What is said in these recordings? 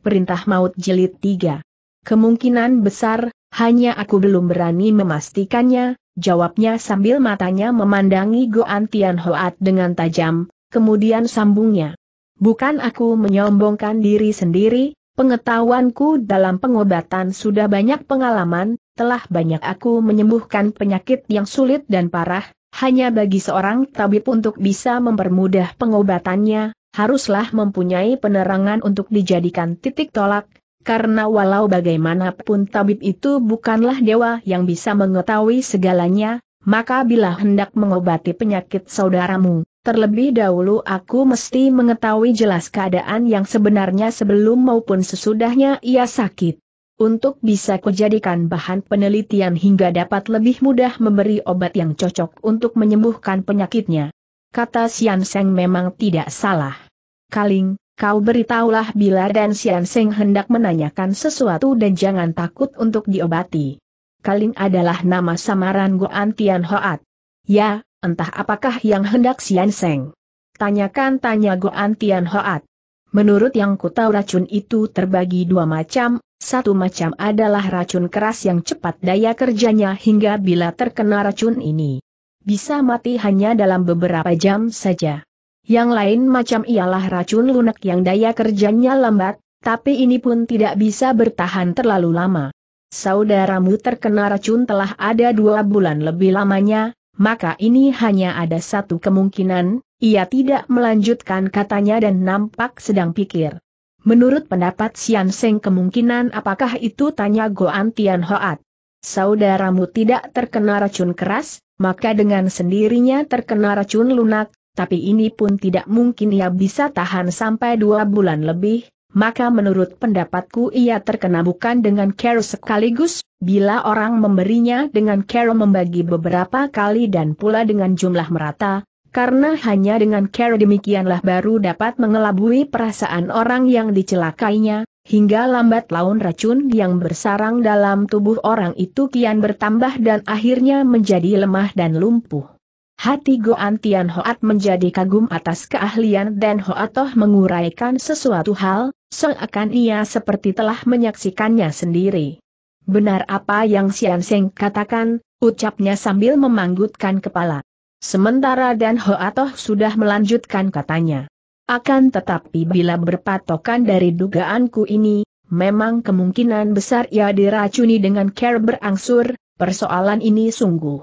Perintah Maut jelit 3. Kemungkinan besar, hanya aku belum berani memastikannya, jawabnya sambil matanya memandangi Goan Tian Hoat dengan tajam, kemudian sambungnya. Bukan aku menyombongkan diri sendiri, pengetahuanku dalam pengobatan sudah banyak pengalaman, telah banyak aku menyembuhkan penyakit yang sulit dan parah, hanya bagi seorang tabib untuk bisa mempermudah pengobatannya, haruslah mempunyai penerangan untuk dijadikan titik tolak, karena walau bagaimanapun tabib itu bukanlah dewa yang bisa mengetahui segalanya, maka bila hendak mengobati penyakit saudaramu, terlebih dahulu aku mesti mengetahui jelas keadaan yang sebenarnya sebelum maupun sesudahnya ia sakit. Untuk bisa kujadikan bahan penelitian hingga dapat lebih mudah memberi obat yang cocok untuk menyembuhkan penyakitnya kata Sian Seng memang tidak salah. Kaling, kau beritahulah bila dan Sian Seng hendak menanyakan sesuatu dan jangan takut untuk diobati. Kaling adalah nama samaran Goan Tian Hoat. Ya, entah apakah yang hendak Sian Seng. Tanyakan tanya Goan Tian Hoat. Menurut yang ku tahu racun itu terbagi dua macam, satu macam adalah racun keras yang cepat daya kerjanya hingga bila terkena racun ini. Bisa mati hanya dalam beberapa jam saja. Yang lain macam ialah racun lunak yang daya kerjanya lambat, tapi ini pun tidak bisa bertahan terlalu lama. Saudaramu terkena racun telah ada dua bulan lebih lamanya, maka ini hanya ada satu kemungkinan, ia tidak melanjutkan katanya dan nampak sedang pikir. Menurut pendapat Sian Seng kemungkinan apakah itu tanya Goan Tian Hoat. Saudaramu tidak terkena racun keras, maka dengan sendirinya terkena racun lunak, tapi ini pun tidak mungkin ia bisa tahan sampai dua bulan lebih, maka menurut pendapatku ia terkena bukan dengan care sekaligus, bila orang memberinya dengan care membagi beberapa kali dan pula dengan jumlah merata, karena hanya dengan care demikianlah baru dapat mengelabui perasaan orang yang dicelakainya, hingga lambat laun racun yang bersarang dalam tubuh orang itu kian bertambah dan akhirnya menjadi lemah dan lumpuh. Hati Goan Tian Hoat menjadi kagum atas keahlian dan Hoatoh menguraikan sesuatu hal, seakan ia seperti telah menyaksikannya sendiri. Benar apa yang Sian Seng katakan, ucapnya sambil memanggutkan kepala. Sementara dan Hoatoh sudah melanjutkan katanya. Akan tetapi bila berpatokan dari dugaanku ini, memang kemungkinan besar ia diracuni dengan care berangsur, persoalan ini sungguh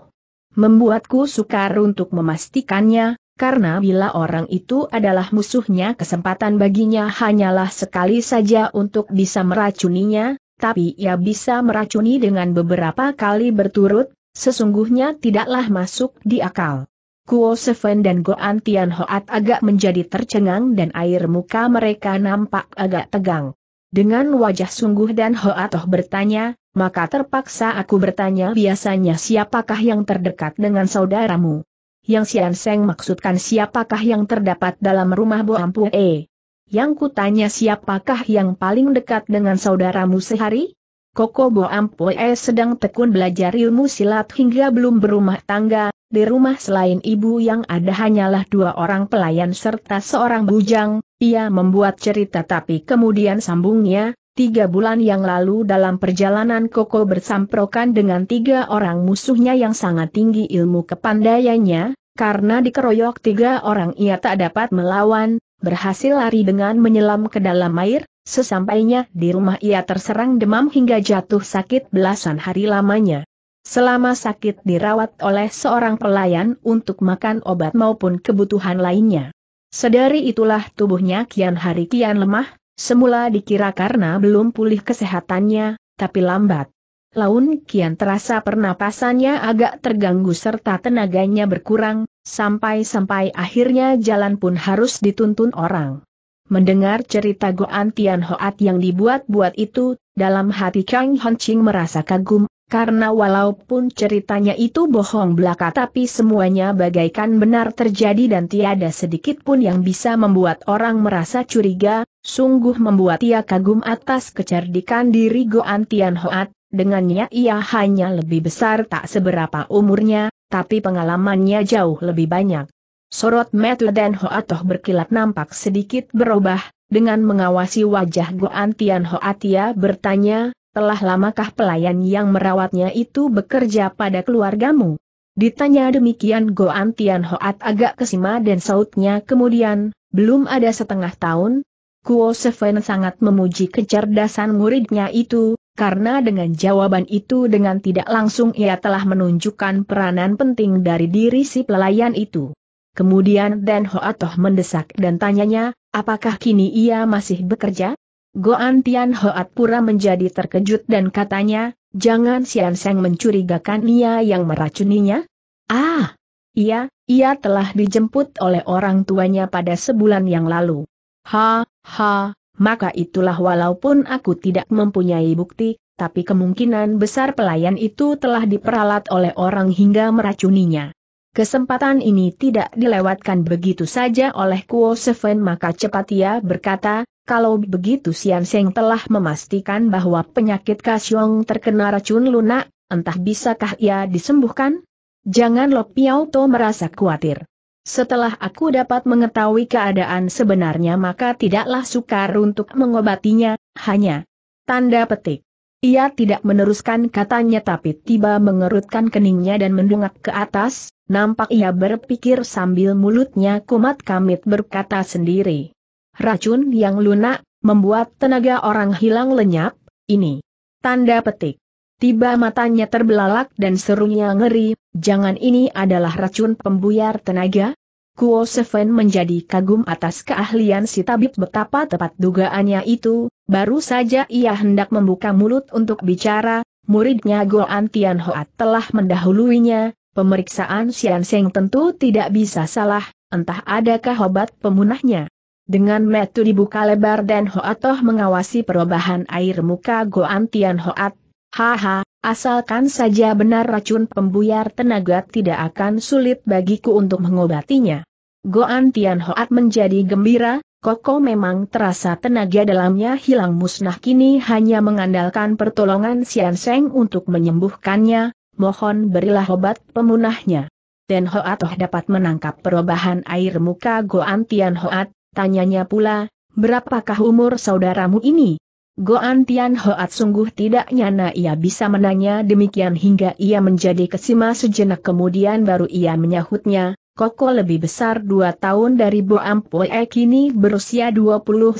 membuatku sukar untuk memastikannya, karena bila orang itu adalah musuhnya kesempatan baginya hanyalah sekali saja untuk bisa meracuninya, tapi ia bisa meracuni dengan beberapa kali berturut, sesungguhnya tidaklah masuk di akal. Kuo Seven dan Goan Tian Hoat agak menjadi tercengang dan air muka mereka nampak agak tegang. Dengan wajah sungguh dan Hoatoh bertanya, maka terpaksa aku bertanya biasanya siapakah yang terdekat dengan saudaramu? Yang Sian Seng maksudkan siapakah yang terdapat dalam rumah Bo Ampue? Yang kutanya siapakah yang paling dekat dengan saudaramu sehari? Koko Bo Ampoe sedang tekun belajar ilmu silat hingga belum berumah tangga, di rumah selain ibu yang ada hanyalah dua orang pelayan serta seorang bujang, ia membuat cerita tapi kemudian sambungnya, tiga bulan yang lalu dalam perjalanan Koko bersamprokan dengan tiga orang musuhnya yang sangat tinggi ilmu kepandaiannya, karena dikeroyok tiga orang ia tak dapat melawan, berhasil lari dengan menyelam ke dalam air, sesampainya di rumah ia terserang demam hingga jatuh sakit belasan hari lamanya. Selama sakit dirawat oleh seorang pelayan untuk makan obat maupun kebutuhan lainnya. Sedari itulah tubuhnya kian hari kian lemah, semula dikira karena belum pulih kesehatannya, tapi lambat. Laun kian terasa pernapasannya agak terganggu serta tenaganya berkurang, sampai-sampai akhirnya jalan pun harus dituntun orang. Mendengar cerita Goan Tian Hoat yang dibuat-buat itu, dalam hati Kang Honching merasa kagum, karena walaupun ceritanya itu bohong belaka tapi semuanya bagaikan benar terjadi dan tiada sedikit pun yang bisa membuat orang merasa curiga, sungguh membuat ia kagum atas kecerdikan diri Goan Tian Hoat, Dengannya ia hanya lebih besar tak seberapa umurnya, tapi pengalamannya jauh lebih banyak. Sorot Metu dan Hoatoh berkilat nampak sedikit berubah, dengan mengawasi wajah Goan Tian Hoatia bertanya, telah lamakah pelayan yang merawatnya itu bekerja pada keluargamu? Ditanya demikian Goan Tian Hoat agak kesima dan sautnya kemudian, belum ada setengah tahun, Kuo Seven sangat memuji kecerdasan muridnya itu, karena dengan jawaban itu dengan tidak langsung ia telah menunjukkan peranan penting dari diri si pelayan itu. Kemudian Dan Hoatoh mendesak dan tanyanya, apakah kini ia masih bekerja? Goan Tian Hoat pura menjadi terkejut dan katanya, jangan Sian Seng mencurigakan ia yang meracuninya? Ah, Iya, ia telah dijemput oleh orang tuanya pada sebulan yang lalu. Ha, ha, maka itulah walaupun aku tidak mempunyai bukti, tapi kemungkinan besar pelayan itu telah diperalat oleh orang hingga meracuninya. Kesempatan ini tidak dilewatkan begitu saja oleh Kuo Seven maka cepat ia berkata, kalau begitu Sian Seng telah memastikan bahwa penyakit Kasyong terkena racun lunak, entah bisakah ia disembuhkan? Jangan Lo Piao To merasa khawatir. Setelah aku dapat mengetahui keadaan sebenarnya maka tidaklah sukar untuk mengobatinya, hanya tanda petik. Ia tidak meneruskan katanya tapi tiba mengerutkan keningnya dan mendongak ke atas, nampak ia berpikir sambil mulutnya kumat kamit berkata sendiri. Racun yang lunak, membuat tenaga orang hilang lenyap, ini. Tanda petik. Tiba matanya terbelalak dan serunya ngeri, jangan ini adalah racun pembuyar tenaga? Kuo Seven menjadi kagum atas keahlian si tabib betapa tepat dugaannya itu, baru saja ia hendak membuka mulut untuk bicara, muridnya Goan Antian Hoat telah mendahuluinya, pemeriksaan Sian Seng tentu tidak bisa salah, entah adakah obat pemunahnya. Dengan metu dibuka lebar dan Hoatoh mengawasi perubahan air muka Goan Antian Hoat. Haha, asalkan saja benar racun pembuyar tenaga tidak akan sulit bagiku untuk mengobatinya. Goan Tian Hoat menjadi gembira, Koko memang terasa tenaga dalamnya hilang musnah kini hanya mengandalkan pertolongan Sian Seng untuk menyembuhkannya, mohon berilah obat pemunahnya. Dan Hoat oh dapat menangkap perubahan air muka Goan Tian Hoat, tanyanya pula, berapakah umur saudaramu ini? Goan Tian Hoat sungguh tidak nyana ia bisa menanya demikian hingga ia menjadi kesima sejenak kemudian baru ia menyahutnya, Koko lebih besar dua tahun dari Bo Ampue kini berusia 29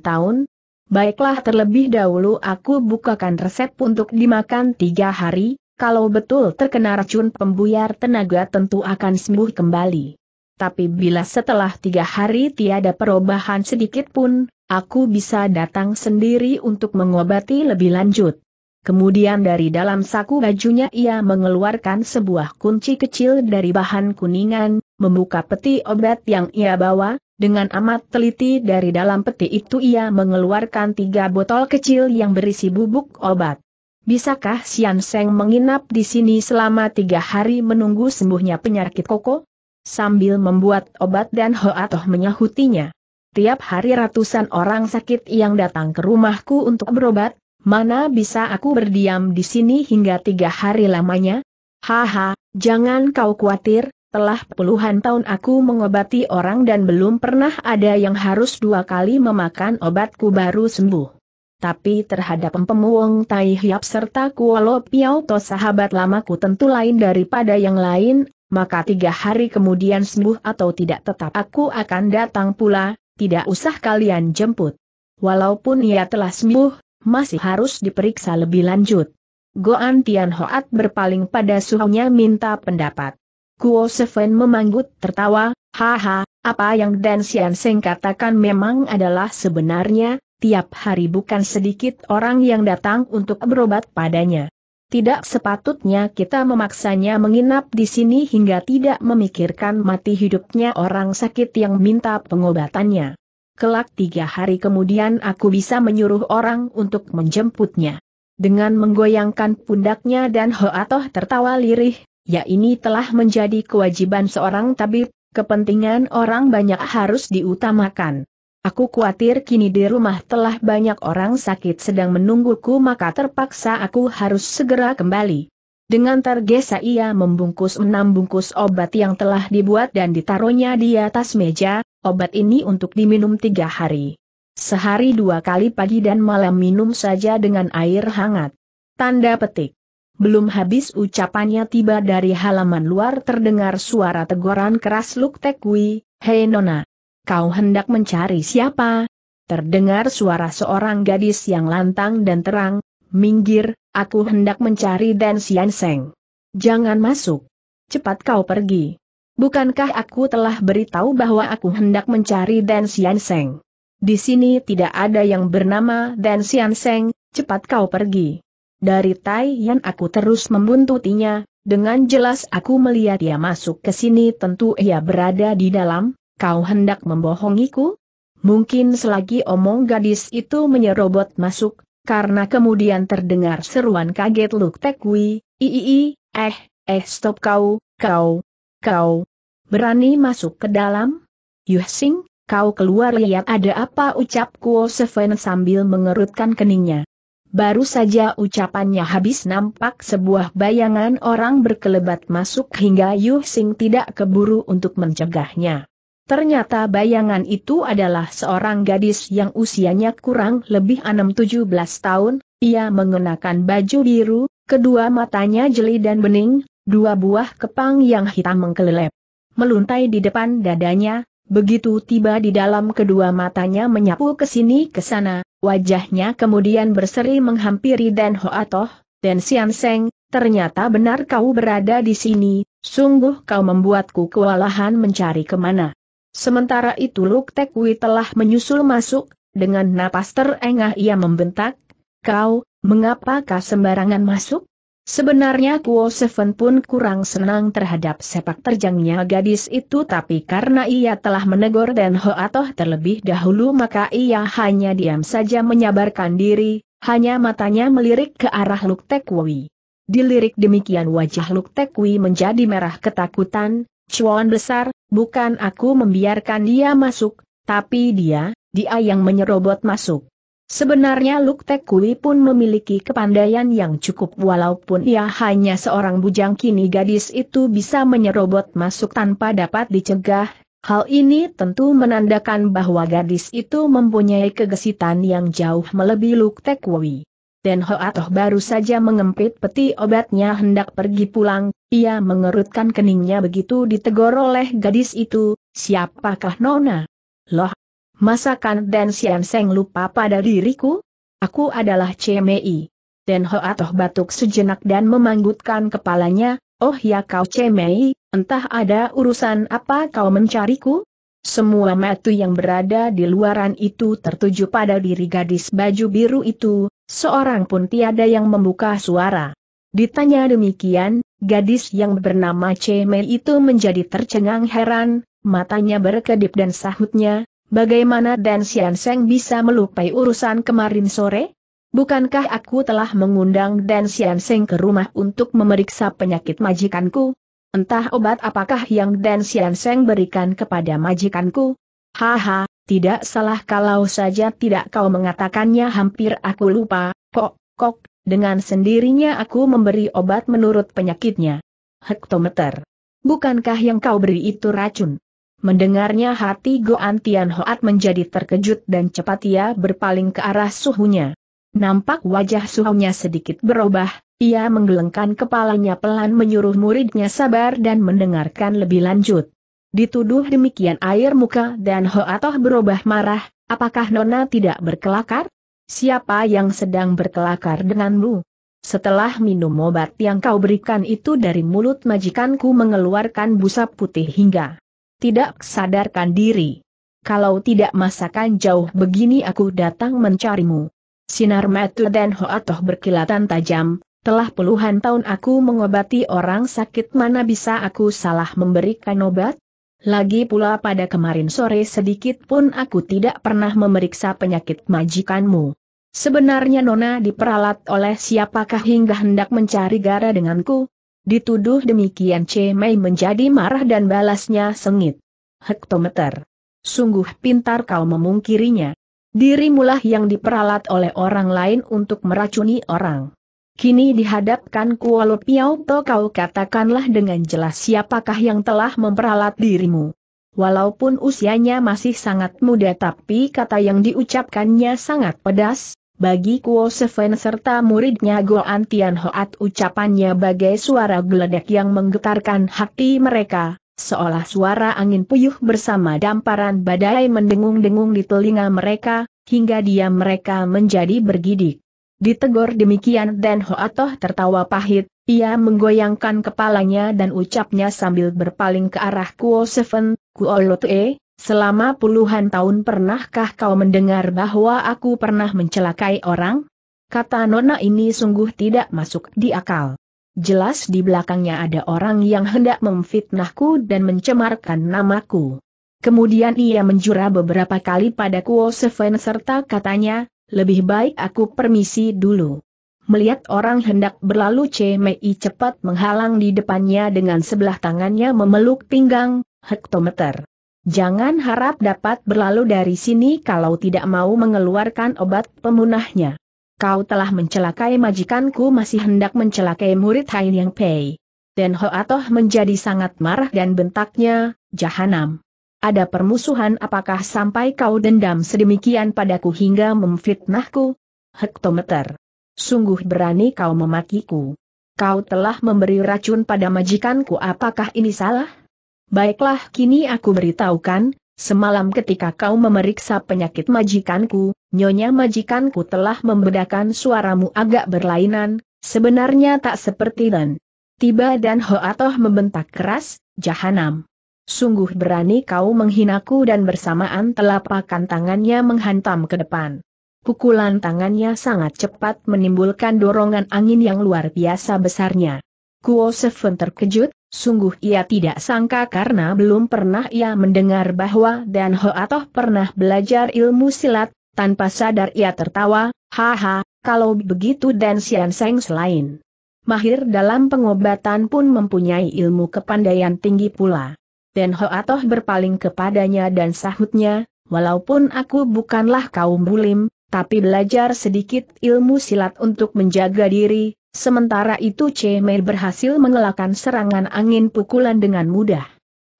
tahun. Baiklah terlebih dahulu aku bukakan resep untuk dimakan tiga hari, kalau betul terkena racun pembuyar tenaga tentu akan sembuh kembali. Tapi bila setelah tiga hari tiada perubahan sedikit pun, aku bisa datang sendiri untuk mengobati lebih lanjut. Kemudian dari dalam saku bajunya ia mengeluarkan sebuah kunci kecil dari bahan kuningan, membuka peti obat yang ia bawa, dengan amat teliti dari dalam peti itu ia mengeluarkan tiga botol kecil yang berisi bubuk obat. Bisakah Sian Seng menginap di sini selama tiga hari menunggu sembuhnya penyakit koko? Sambil membuat obat dan Ho atau menyahutinya. Tiap hari ratusan orang sakit yang datang ke rumahku untuk berobat, Mana bisa aku berdiam di sini hingga tiga hari lamanya? Haha, jangan kau khawatir, telah puluhan tahun aku mengobati orang dan belum pernah ada yang harus dua kali memakan obatku baru sembuh. Tapi terhadap pemuang Tai Hiap serta Kuala Piau To sahabat lamaku tentu lain daripada yang lain, maka tiga hari kemudian sembuh atau tidak tetap aku akan datang pula, tidak usah kalian jemput. Walaupun ia telah sembuh, masih harus diperiksa lebih lanjut. Goan Tian Hoat berpaling pada suhunya minta pendapat. Kuo Seven memanggut tertawa, haha, apa yang Dan Xian Seng katakan memang adalah sebenarnya, tiap hari bukan sedikit orang yang datang untuk berobat padanya. Tidak sepatutnya kita memaksanya menginap di sini hingga tidak memikirkan mati hidupnya orang sakit yang minta pengobatannya kelak tiga hari kemudian aku bisa menyuruh orang untuk menjemputnya. Dengan menggoyangkan pundaknya dan Hoatoh tertawa lirih, ya ini telah menjadi kewajiban seorang tabib, kepentingan orang banyak harus diutamakan. Aku khawatir kini di rumah telah banyak orang sakit sedang menungguku maka terpaksa aku harus segera kembali. Dengan tergesa ia membungkus enam bungkus obat yang telah dibuat dan ditaruhnya di atas meja, obat ini untuk diminum tiga hari. Sehari dua kali pagi dan malam minum saja dengan air hangat. Tanda petik. Belum habis ucapannya tiba dari halaman luar terdengar suara teguran keras Luk Tekwi, Hei Nona! Kau hendak mencari siapa? Terdengar suara seorang gadis yang lantang dan terang, Minggir, aku hendak mencari Dan Sian Seng. Jangan masuk. Cepat kau pergi. Bukankah aku telah beritahu bahwa aku hendak mencari Dan Xian Seng? Di sini tidak ada yang bernama Dan Xian Seng, cepat kau pergi. Dari Tai Yan aku terus membuntutinya, dengan jelas aku melihat ia masuk ke sini tentu ia berada di dalam, kau hendak membohongiku? Mungkin selagi omong gadis itu menyerobot masuk, karena kemudian terdengar seruan kaget Luk Tekwi, iii, eh, eh stop kau, kau, Kau berani masuk ke dalam? Yuhsing, kau keluar lihat ada apa ucap Kuo Seven sambil mengerutkan keningnya. Baru saja ucapannya habis nampak sebuah bayangan orang berkelebat masuk hingga Yu Sing tidak keburu untuk mencegahnya. Ternyata bayangan itu adalah seorang gadis yang usianya kurang lebih 6-17 tahun, ia mengenakan baju biru, kedua matanya jeli dan bening, Dua buah kepang yang hitam mengkelelep. Meluntai di depan dadanya, begitu tiba di dalam kedua matanya menyapu ke sini ke sana, wajahnya kemudian berseri menghampiri Dan Hoatoh, dan Sian Seng, ternyata benar kau berada di sini, sungguh kau membuatku kewalahan mencari kemana. Sementara itu Luk Tekwi telah menyusul masuk, dengan napas terengah ia membentak, kau, mengapakah sembarangan masuk? Sebenarnya Kuo Seven pun kurang senang terhadap sepak terjangnya gadis itu tapi karena ia telah menegur Den atau terlebih dahulu maka ia hanya diam saja menyabarkan diri, hanya matanya melirik ke arah Luk Tekwi. Dilirik demikian wajah Luk Tekwi menjadi merah ketakutan, Cuan besar, bukan aku membiarkan dia masuk, tapi dia, dia yang menyerobot masuk. Sebenarnya Luk Tek Kui pun memiliki kepandaian yang cukup walaupun ia hanya seorang bujang kini gadis itu bisa menyerobot masuk tanpa dapat dicegah. Hal ini tentu menandakan bahwa gadis itu mempunyai kegesitan yang jauh melebihi Luk Tek Kui. Dan Hoatoh baru saja mengempit peti obatnya hendak pergi pulang, ia mengerutkan keningnya begitu ditegur oleh gadis itu, siapakah Nona? Loh, Masakan dan Sian Seng lupa pada diriku? Aku adalah Cemei. Dan Hoa Toh batuk sejenak dan memanggutkan kepalanya, Oh ya kau Cemei, entah ada urusan apa kau mencariku? Semua matu yang berada di luaran itu tertuju pada diri gadis baju biru itu, seorang pun tiada yang membuka suara. Ditanya demikian, gadis yang bernama Cemei itu menjadi tercengang heran, matanya berkedip dan sahutnya, Bagaimana Dan Xian Seng bisa melupai urusan kemarin sore? Bukankah aku telah mengundang Dan Sian Seng ke rumah untuk memeriksa penyakit majikanku? Entah obat apakah yang Dan Sian Seng berikan kepada majikanku? Haha, tidak salah kalau saja tidak kau mengatakannya hampir aku lupa, kok, kok, dengan sendirinya aku memberi obat menurut penyakitnya. Hektometer. Bukankah yang kau beri itu racun? Mendengarnya hati Goan Tian Hoat menjadi terkejut dan cepat ia berpaling ke arah suhunya. Nampak wajah suhunya sedikit berubah, ia menggelengkan kepalanya pelan menyuruh muridnya sabar dan mendengarkan lebih lanjut. Dituduh demikian air muka dan Hoatoh berubah marah, apakah Nona tidak berkelakar? Siapa yang sedang berkelakar denganmu? Setelah minum obat yang kau berikan itu dari mulut majikanku mengeluarkan busa putih hingga tidak sadarkan diri. Kalau tidak masakan jauh begini aku datang mencarimu. Sinar mata dan hoatoh berkilatan tajam, telah puluhan tahun aku mengobati orang sakit mana bisa aku salah memberikan obat? Lagi pula pada kemarin sore sedikit pun aku tidak pernah memeriksa penyakit majikanmu. Sebenarnya Nona diperalat oleh siapakah hingga hendak mencari gara denganku? Dituduh demikian C. Mei menjadi marah dan balasnya sengit. Hektometer. Sungguh pintar kau memungkirinya. Dirimulah yang diperalat oleh orang lain untuk meracuni orang. Kini dihadapkan Kuala Piau, to kau katakanlah dengan jelas siapakah yang telah memperalat dirimu. Walaupun usianya masih sangat muda tapi kata yang diucapkannya sangat pedas, bagi Kuo Seven serta muridnya Goan Antian Hoat ucapannya bagai suara geledek yang menggetarkan hati mereka, seolah suara angin puyuh bersama damparan badai mendengung-dengung di telinga mereka, hingga diam mereka menjadi bergidik. Ditegur demikian dan Hoatoh tertawa pahit, ia menggoyangkan kepalanya dan ucapnya sambil berpaling ke arah Kuo Seven, Kuo Lotue, Selama puluhan tahun pernahkah kau mendengar bahwa aku pernah mencelakai orang? Kata Nona ini sungguh tidak masuk di akal. Jelas di belakangnya ada orang yang hendak memfitnahku dan mencemarkan namaku. Kemudian ia menjura beberapa kali pada Kuo Seven serta katanya, lebih baik aku permisi dulu. Melihat orang hendak berlalu Mei cepat menghalang di depannya dengan sebelah tangannya memeluk pinggang, hektometer. Jangan harap dapat berlalu dari sini kalau tidak mau mengeluarkan obat pemunahnya. Kau telah mencelakai majikanku masih hendak mencelakai murid Hai Yang Pei. Dan Hoatoh menjadi sangat marah dan bentaknya, jahanam. Ada permusuhan apakah sampai kau dendam sedemikian padaku hingga memfitnahku? Hektometer. Sungguh berani kau memakiku. Kau telah memberi racun pada majikanku apakah ini salah? Baiklah kini aku beritahukan, semalam ketika kau memeriksa penyakit majikanku, nyonya majikanku telah membedakan suaramu agak berlainan, sebenarnya tak seperti dan. Tiba dan Ho Hoatoh membentak keras, Jahanam. Sungguh berani kau menghinaku dan bersamaan telapakan tangannya menghantam ke depan. Pukulan tangannya sangat cepat menimbulkan dorongan angin yang luar biasa besarnya. Kuo Seven terkejut, Sungguh ia tidak sangka karena belum pernah ia mendengar bahwa Dan Ho Atoh pernah belajar ilmu silat, tanpa sadar ia tertawa, haha, kalau begitu Dan Sian Seng selain mahir dalam pengobatan pun mempunyai ilmu kepandaian tinggi pula. Dan Ho Atoh berpaling kepadanya dan sahutnya, walaupun aku bukanlah kaum bulim, tapi belajar sedikit ilmu silat untuk menjaga diri, Sementara itu Cemer berhasil mengelakkan serangan angin pukulan dengan mudah.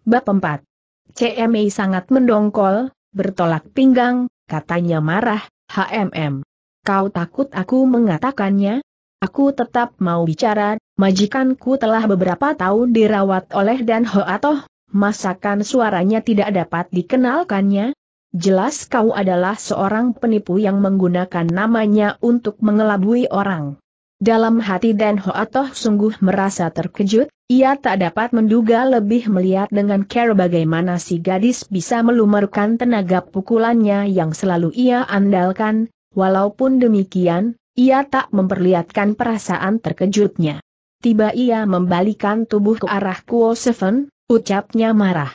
Bab 4. CME sangat mendongkol, bertolak pinggang, katanya marah, HMM. Kau takut aku mengatakannya? Aku tetap mau bicara, majikanku telah beberapa tahun dirawat oleh Dan Atoh, masakan suaranya tidak dapat dikenalkannya? Jelas kau adalah seorang penipu yang menggunakan namanya untuk mengelabui orang. Dalam hati Dan Hoatoh sungguh merasa terkejut, ia tak dapat menduga lebih melihat dengan care bagaimana si gadis bisa melumerkan tenaga pukulannya yang selalu ia andalkan, walaupun demikian, ia tak memperlihatkan perasaan terkejutnya. Tiba ia membalikan tubuh ke arah Kuo Seven, ucapnya marah.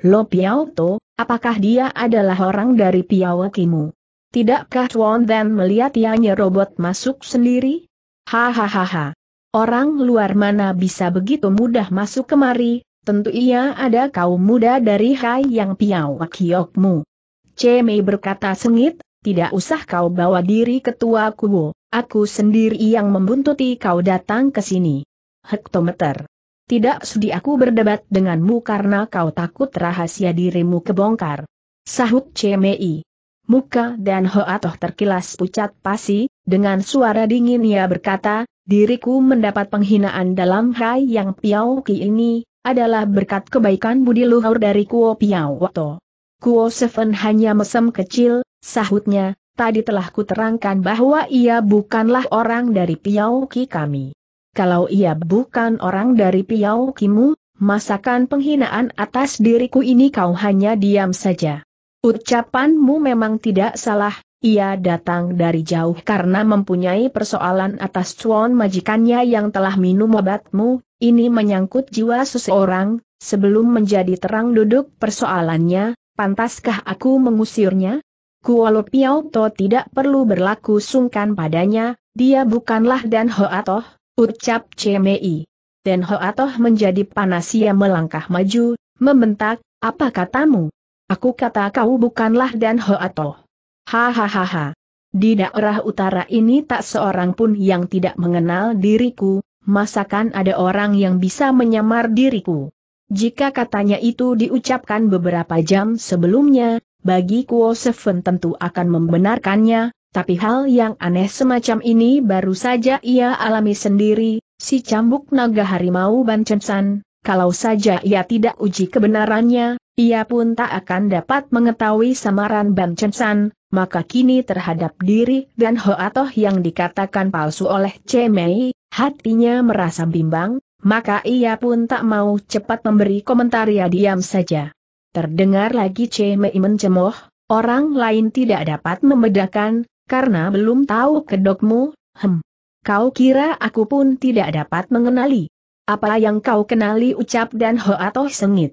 Lo Piao To, apakah dia adalah orang dari kimu? Tidakkah Chuan Dan melihat ia nyerobot masuk sendiri? Hahaha. Orang luar mana bisa begitu mudah masuk kemari, tentu ia ada kaum muda dari Hai yang Piau hiokmu. Cemei berkata sengit, tidak usah kau bawa diri ketua kubu, aku sendiri yang membuntuti kau datang ke sini. Hektometer. Tidak sudi aku berdebat denganmu karena kau takut rahasia dirimu kebongkar. Sahut Cemei muka dan Hoatoh terkilas pucat pasi, dengan suara dingin ia berkata, diriku mendapat penghinaan dalam hai yang Piau Ki ini, adalah berkat kebaikan budi luhur dari Kuo Piau Wato. Kuo Seven hanya mesem kecil, sahutnya, tadi telah kuterangkan bahwa ia bukanlah orang dari Piau Ki kami. Kalau ia bukan orang dari Piau Kimu, masakan penghinaan atas diriku ini kau hanya diam saja. Ucapanmu memang tidak salah, ia datang dari jauh karena mempunyai persoalan atas cuan majikannya yang telah minum obatmu, ini menyangkut jiwa seseorang, sebelum menjadi terang duduk persoalannya, pantaskah aku mengusirnya? Kualo Piauto tidak perlu berlaku sungkan padanya, dia bukanlah Dan ho Atoh, ucap CMI. Dan ho Atoh menjadi panas ia melangkah maju, membentak, apa katamu? Aku kata kau bukanlah Dan Ho atau Hahaha. Di daerah utara ini tak seorang pun yang tidak mengenal diriku, masakan ada orang yang bisa menyamar diriku. Jika katanya itu diucapkan beberapa jam sebelumnya, bagi Kuo Seven tentu akan membenarkannya, tapi hal yang aneh semacam ini baru saja ia alami sendiri, si cambuk naga harimau Bancensan, kalau saja ia tidak uji kebenarannya, ia pun tak akan dapat mengetahui samaran Ban Chen maka kini terhadap diri dan atau yang dikatakan palsu oleh Mei, hatinya merasa bimbang, maka ia pun tak mau cepat memberi komentar ya diam saja. Terdengar lagi Mei mencemoh, orang lain tidak dapat membedakan, karena belum tahu kedokmu, hem. Kau kira aku pun tidak dapat mengenali. Apa yang kau kenali ucap dan atau sengit.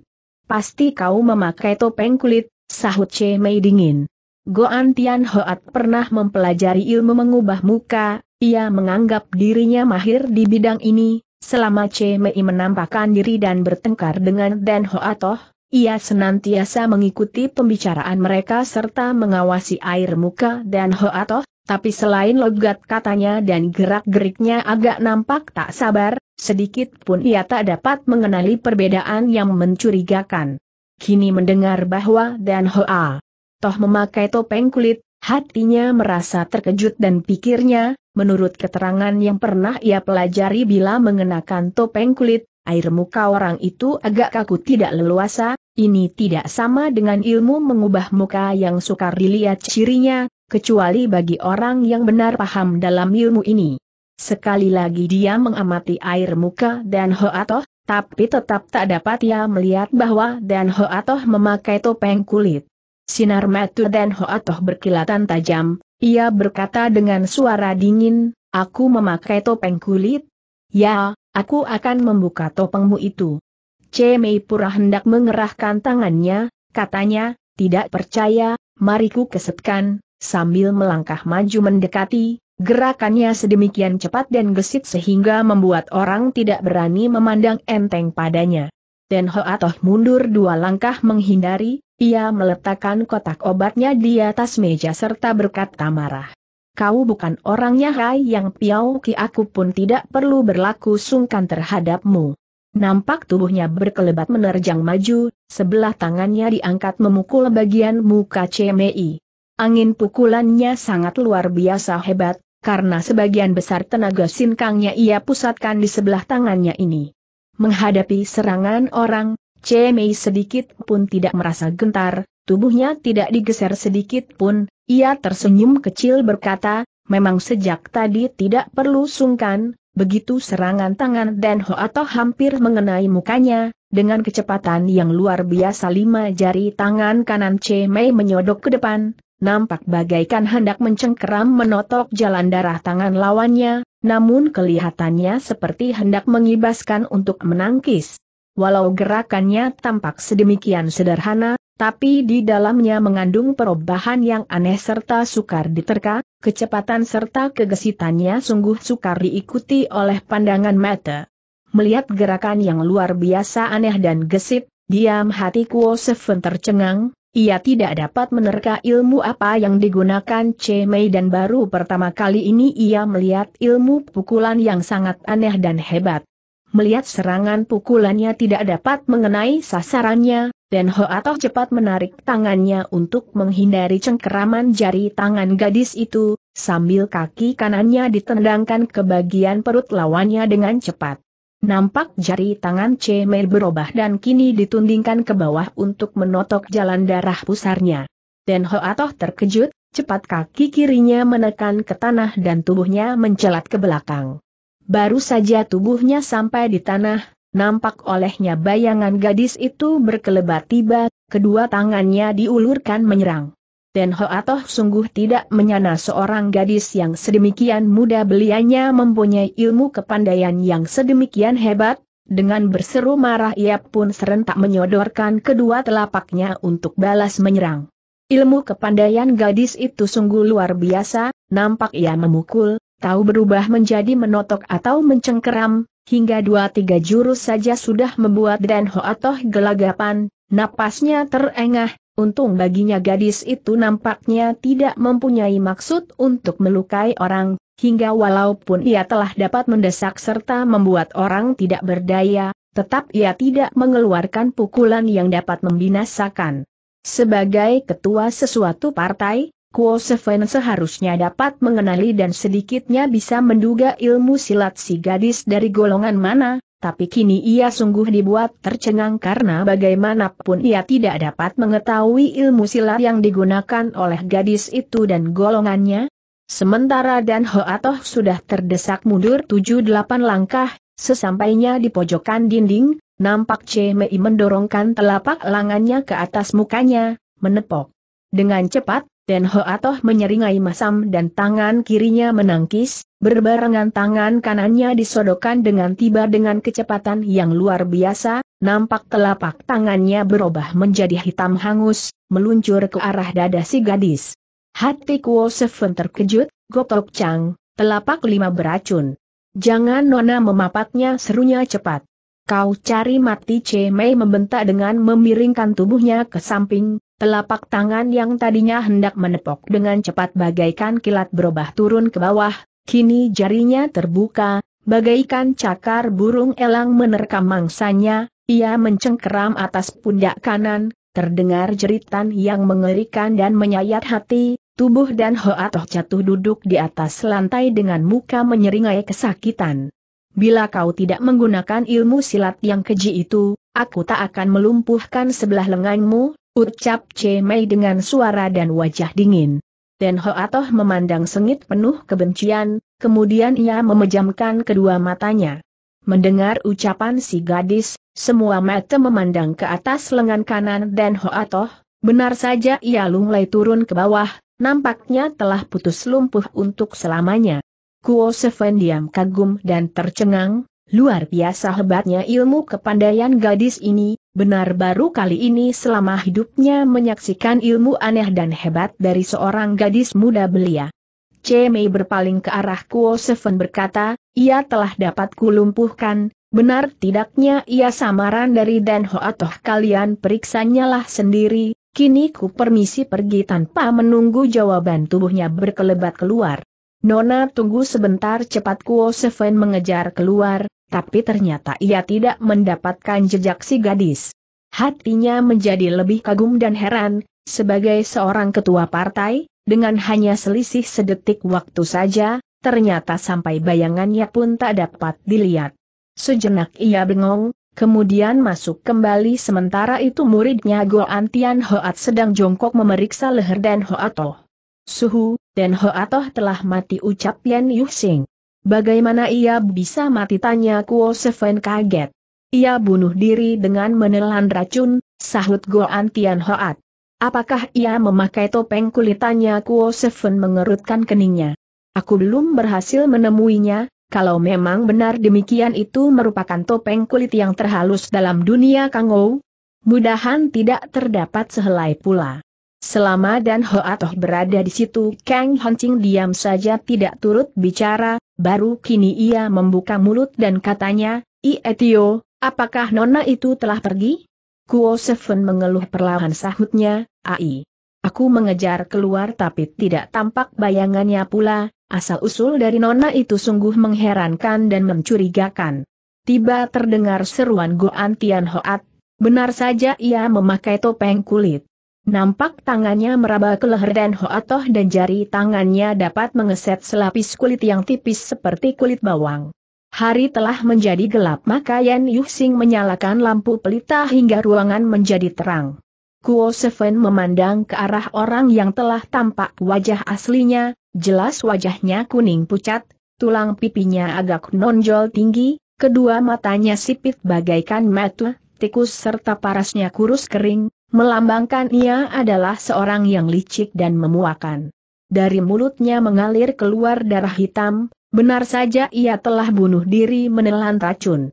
Pasti kau memakai topeng kulit, sahut Che Mei dingin. Goan Tian Hoat pernah mempelajari ilmu mengubah muka, ia menganggap dirinya mahir di bidang ini, selama Che Mei menampakkan diri dan bertengkar dengan Dan Hoatoh, ia senantiasa mengikuti pembicaraan mereka serta mengawasi air muka dan Hoatoh, tapi selain logat katanya dan gerak-geriknya agak nampak tak sabar, Sedikit pun ia tak dapat mengenali perbedaan yang mencurigakan. Kini mendengar bahwa Dan Hoa Toh memakai topeng kulit, hatinya merasa terkejut dan pikirnya, menurut keterangan yang pernah ia pelajari bila mengenakan topeng kulit, air muka orang itu agak kaku tidak leluasa, ini tidak sama dengan ilmu mengubah muka yang sukar dilihat cirinya, kecuali bagi orang yang benar paham dalam ilmu ini. Sekali lagi dia mengamati air muka Dan Hoatoh, tapi tetap tak dapat ia melihat bahwa Dan Hoatoh memakai topeng kulit. Sinar mata Dan Hoatoh berkilatan tajam, ia berkata dengan suara dingin, aku memakai topeng kulit? Ya, aku akan membuka topengmu itu. Cemei Pura hendak mengerahkan tangannya, katanya, tidak percaya, mariku kesetkan, sambil melangkah maju mendekati, Gerakannya sedemikian cepat dan gesit sehingga membuat orang tidak berani memandang enteng padanya. Dan Ho Hoatoh mundur dua langkah menghindari, ia meletakkan kotak obatnya di atas meja serta berkata marah. Kau bukan orangnya hai yang piau ki aku pun tidak perlu berlaku sungkan terhadapmu. Nampak tubuhnya berkelebat menerjang maju, sebelah tangannya diangkat memukul bagian muka CMI. Angin pukulannya sangat luar biasa hebat, karena sebagian besar tenaga sinkangnya ia pusatkan di sebelah tangannya ini. Menghadapi serangan orang, Cemei sedikit pun tidak merasa gentar, tubuhnya tidak digeser sedikit pun, ia tersenyum kecil berkata, memang sejak tadi tidak perlu sungkan, begitu serangan tangan Dan Ho atau hampir mengenai mukanya, dengan kecepatan yang luar biasa lima jari tangan kanan Mei menyodok ke depan, nampak bagaikan hendak mencengkeram menotok jalan darah tangan lawannya, namun kelihatannya seperti hendak mengibaskan untuk menangkis. Walau gerakannya tampak sedemikian sederhana, tapi di dalamnya mengandung perubahan yang aneh serta sukar diterka, kecepatan serta kegesitannya sungguh sukar diikuti oleh pandangan mata. Melihat gerakan yang luar biasa aneh dan gesit, diam hati Kuo Seven tercengang, ia tidak dapat menerka ilmu apa yang digunakan C. Mei dan baru pertama kali ini ia melihat ilmu pukulan yang sangat aneh dan hebat. Melihat serangan pukulannya tidak dapat mengenai sasarannya, dan Ho Atoh cepat menarik tangannya untuk menghindari cengkeraman jari tangan gadis itu, sambil kaki kanannya ditendangkan ke bagian perut lawannya dengan cepat. Nampak jari tangan Cemer berubah dan kini ditundingkan ke bawah untuk menotok jalan darah pusarnya. Ho Hoatoh terkejut, cepat kaki kirinya menekan ke tanah dan tubuhnya mencelat ke belakang. Baru saja tubuhnya sampai di tanah, nampak olehnya bayangan gadis itu berkelebat tiba, kedua tangannya diulurkan menyerang. Ten Atoh sungguh tidak menyana seorang gadis yang sedemikian muda belianya mempunyai ilmu kepandaian yang sedemikian hebat, dengan berseru marah ia pun serentak menyodorkan kedua telapaknya untuk balas menyerang. Ilmu kepandaian gadis itu sungguh luar biasa, nampak ia memukul, tahu berubah menjadi menotok atau mencengkeram, hingga dua tiga jurus saja sudah membuat Dan Atoh gelagapan, napasnya terengah, Untung baginya gadis itu nampaknya tidak mempunyai maksud untuk melukai orang, hingga walaupun ia telah dapat mendesak serta membuat orang tidak berdaya, tetap ia tidak mengeluarkan pukulan yang dapat membinasakan. Sebagai ketua sesuatu partai, Kuo Seven seharusnya dapat mengenali dan sedikitnya bisa menduga ilmu silat si gadis dari golongan mana, tapi kini ia sungguh dibuat tercengang karena bagaimanapun ia tidak dapat mengetahui ilmu silat yang digunakan oleh gadis itu dan golongannya. Sementara Dan Ho Atoh sudah terdesak mundur 7-8 langkah, sesampainya di pojokan dinding, nampak Mei mendorongkan telapak lengannya ke atas mukanya, menepok. Dengan cepat, Den Ho Atoh menyeringai masam dan tangan kirinya menangkis, berbarengan tangan kanannya disodokan dengan tiba dengan kecepatan yang luar biasa, nampak telapak tangannya berubah menjadi hitam hangus, meluncur ke arah dada si gadis. Hati Kuo Seven terkejut, gotok cang, telapak lima beracun. Jangan Nona memapatnya serunya cepat. Kau cari mati C. Mei membentak dengan memiringkan tubuhnya ke samping, Telapak tangan yang tadinya hendak menepok dengan cepat bagaikan kilat berubah turun ke bawah, kini jarinya terbuka, bagaikan cakar burung elang menerkam mangsanya, ia mencengkeram atas pundak kanan, terdengar jeritan yang mengerikan dan menyayat hati, tubuh dan Hoatoh jatuh duduk di atas lantai dengan muka menyeringai kesakitan. Bila kau tidak menggunakan ilmu silat yang keji itu, aku tak akan melumpuhkan sebelah lenganmu, Ucap C. Mei dengan suara dan wajah dingin. Dan Ho Hoatoh memandang sengit penuh kebencian, kemudian ia memejamkan kedua matanya. Mendengar ucapan si gadis, semua mata memandang ke atas lengan kanan dan Hoatoh, benar saja ia lunglai turun ke bawah, nampaknya telah putus lumpuh untuk selamanya. Kuo Seven diam kagum dan tercengang, luar biasa hebatnya ilmu kepandaian gadis ini, benar baru kali ini selama hidupnya menyaksikan ilmu aneh dan hebat dari seorang gadis muda belia. Cemei berpaling ke arah Kuo Seven berkata, ia telah dapat kulumpuhkan, benar tidaknya ia samaran dari Dan Ho atau kalian periksanyalah sendiri, kini ku permisi pergi tanpa menunggu jawaban tubuhnya berkelebat keluar. Nona tunggu sebentar cepat Kuo Seven mengejar keluar, tapi ternyata ia tidak mendapatkan jejak si gadis. Hatinya menjadi lebih kagum dan heran, sebagai seorang ketua partai, dengan hanya selisih sedetik waktu saja, ternyata sampai bayangannya pun tak dapat dilihat. Sejenak ia bengong, kemudian masuk kembali sementara itu muridnya Goan Antian Hoat sedang jongkok memeriksa leher dan Hoatoh. Suhu, dan Hoatoh telah mati ucap Yan Yuxing. Bagaimana ia bisa mati tanya Kuo Seven kaget. Ia bunuh diri dengan menelan racun, sahut Goan Tian Hoat. Apakah ia memakai topeng kulitannya Kuo Seven mengerutkan keningnya. Aku belum berhasil menemuinya, kalau memang benar demikian itu merupakan topeng kulit yang terhalus dalam dunia Kangou. Mudahan tidak terdapat sehelai pula. Selama dan Hoatoh berada di situ Kang Hancing diam saja tidak turut bicara, baru kini ia membuka mulut dan katanya, Ietio, apakah nona itu telah pergi? Kuo Seven mengeluh perlahan sahutnya, Ai. Aku mengejar keluar tapi tidak tampak bayangannya pula, asal-usul dari nona itu sungguh mengherankan dan mencurigakan. Tiba terdengar seruan Goan Tian Hoat, benar saja ia memakai topeng kulit. Nampak tangannya meraba ke leher dan hoatoh dan jari tangannya dapat mengeset selapis kulit yang tipis seperti kulit bawang. Hari telah menjadi gelap maka Yan Yuxing menyalakan lampu pelita hingga ruangan menjadi terang. Kuo Seven memandang ke arah orang yang telah tampak wajah aslinya, jelas wajahnya kuning pucat, tulang pipinya agak nonjol tinggi, kedua matanya sipit bagaikan mata tikus serta parasnya kurus kering, melambangkan ia adalah seorang yang licik dan memuakan. Dari mulutnya mengalir keluar darah hitam, benar saja ia telah bunuh diri menelan racun.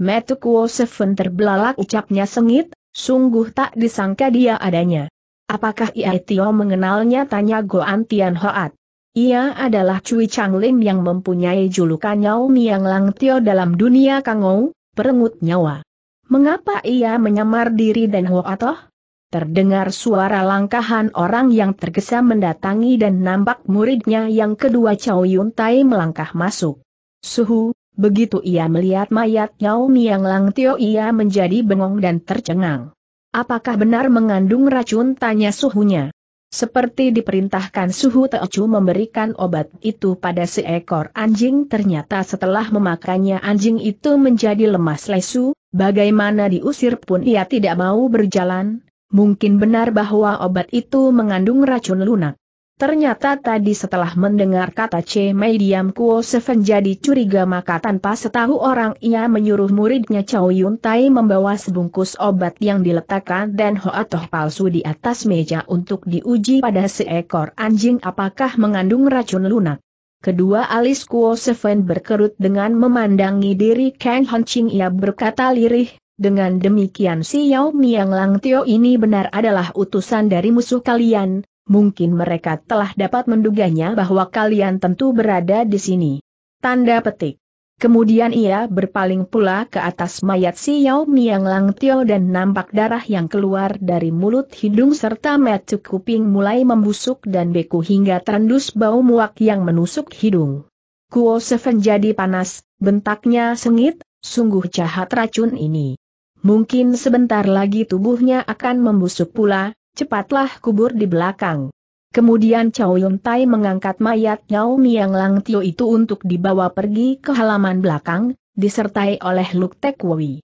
Metu Kuo Seven terbelalak ucapnya sengit, sungguh tak disangka dia adanya. Apakah Ia Tio mengenalnya tanya Goan Tian Hoat. Ia adalah Cui Chang Lim yang mempunyai julukan Yao Miang Lang Tio dalam dunia Kangou, perengut nyawa. Mengapa ia menyamar diri dan Hoatoh? Terdengar suara langkahan orang yang tergesa mendatangi dan nampak muridnya yang kedua Chow Yun Tai melangkah masuk. Suhu, begitu ia melihat mayat Yao Miang Lang Tio ia menjadi bengong dan tercengang. Apakah benar mengandung racun tanya suhunya. Seperti diperintahkan Suhu Teochu memberikan obat itu pada seekor anjing ternyata setelah memakannya anjing itu menjadi lemas lesu, bagaimana diusir pun ia tidak mau berjalan, Mungkin benar bahwa obat itu mengandung racun lunak. Ternyata tadi setelah mendengar kata C. Mei Diam Kuo Seven jadi curiga maka tanpa setahu orang ia menyuruh muridnya Chow Yun Tai membawa sebungkus obat yang diletakkan dan hoatoh palsu di atas meja untuk diuji pada seekor anjing apakah mengandung racun lunak. Kedua alis Kuo Seven berkerut dengan memandangi diri Kang Hon Ching ia berkata lirih, dengan demikian si Yao Miang Lang Tio ini benar adalah utusan dari musuh kalian, mungkin mereka telah dapat menduganya bahwa kalian tentu berada di sini. Tanda petik. Kemudian ia berpaling pula ke atas mayat si Yao Miang Lang Tio dan nampak darah yang keluar dari mulut hidung serta metu kuping mulai membusuk dan beku hingga terendus bau muak yang menusuk hidung. Kuo Seven jadi panas, bentaknya sengit, sungguh jahat racun ini. Mungkin sebentar lagi tubuhnya akan membusuk pula, cepatlah kubur di belakang. Kemudian Chow Yun Tai mengangkat mayat Yao Miang Lang Tio itu untuk dibawa pergi ke halaman belakang, disertai oleh Luk Tek Wui.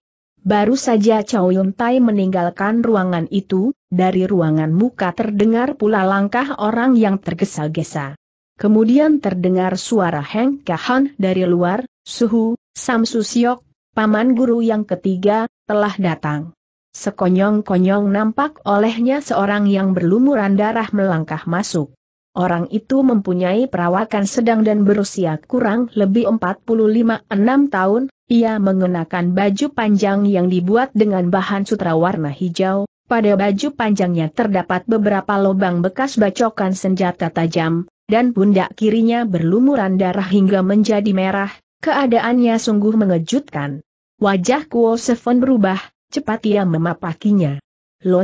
Baru saja Chow Yun Tai meninggalkan ruangan itu, dari ruangan muka terdengar pula langkah orang yang tergesa-gesa. Kemudian terdengar suara Heng Kahan dari luar, Suhu, Samsu Siok, paman guru yang ketiga, telah datang. Sekonyong-konyong nampak olehnya seorang yang berlumuran darah melangkah masuk. Orang itu mempunyai perawakan sedang dan berusia kurang lebih 45-6 tahun, ia mengenakan baju panjang yang dibuat dengan bahan sutra warna hijau, pada baju panjangnya terdapat beberapa lubang bekas bacokan senjata tajam, dan pundak kirinya berlumuran darah hingga menjadi merah, keadaannya sungguh mengejutkan. Wajah Kuo Sefon berubah, cepat ia memapakinya.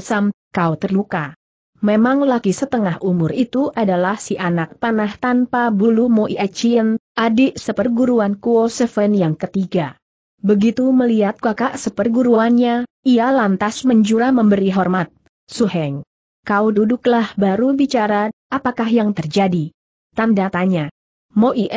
Sam, kau terluka. Memang laki setengah umur itu adalah si anak panah tanpa bulu Moi Echien, adik seperguruan Kuo Seven yang ketiga. Begitu melihat kakak seperguruannya, ia lantas menjura memberi hormat. Suheng. Kau duduklah baru bicara, apakah yang terjadi? Tanda tanya. Mo Ie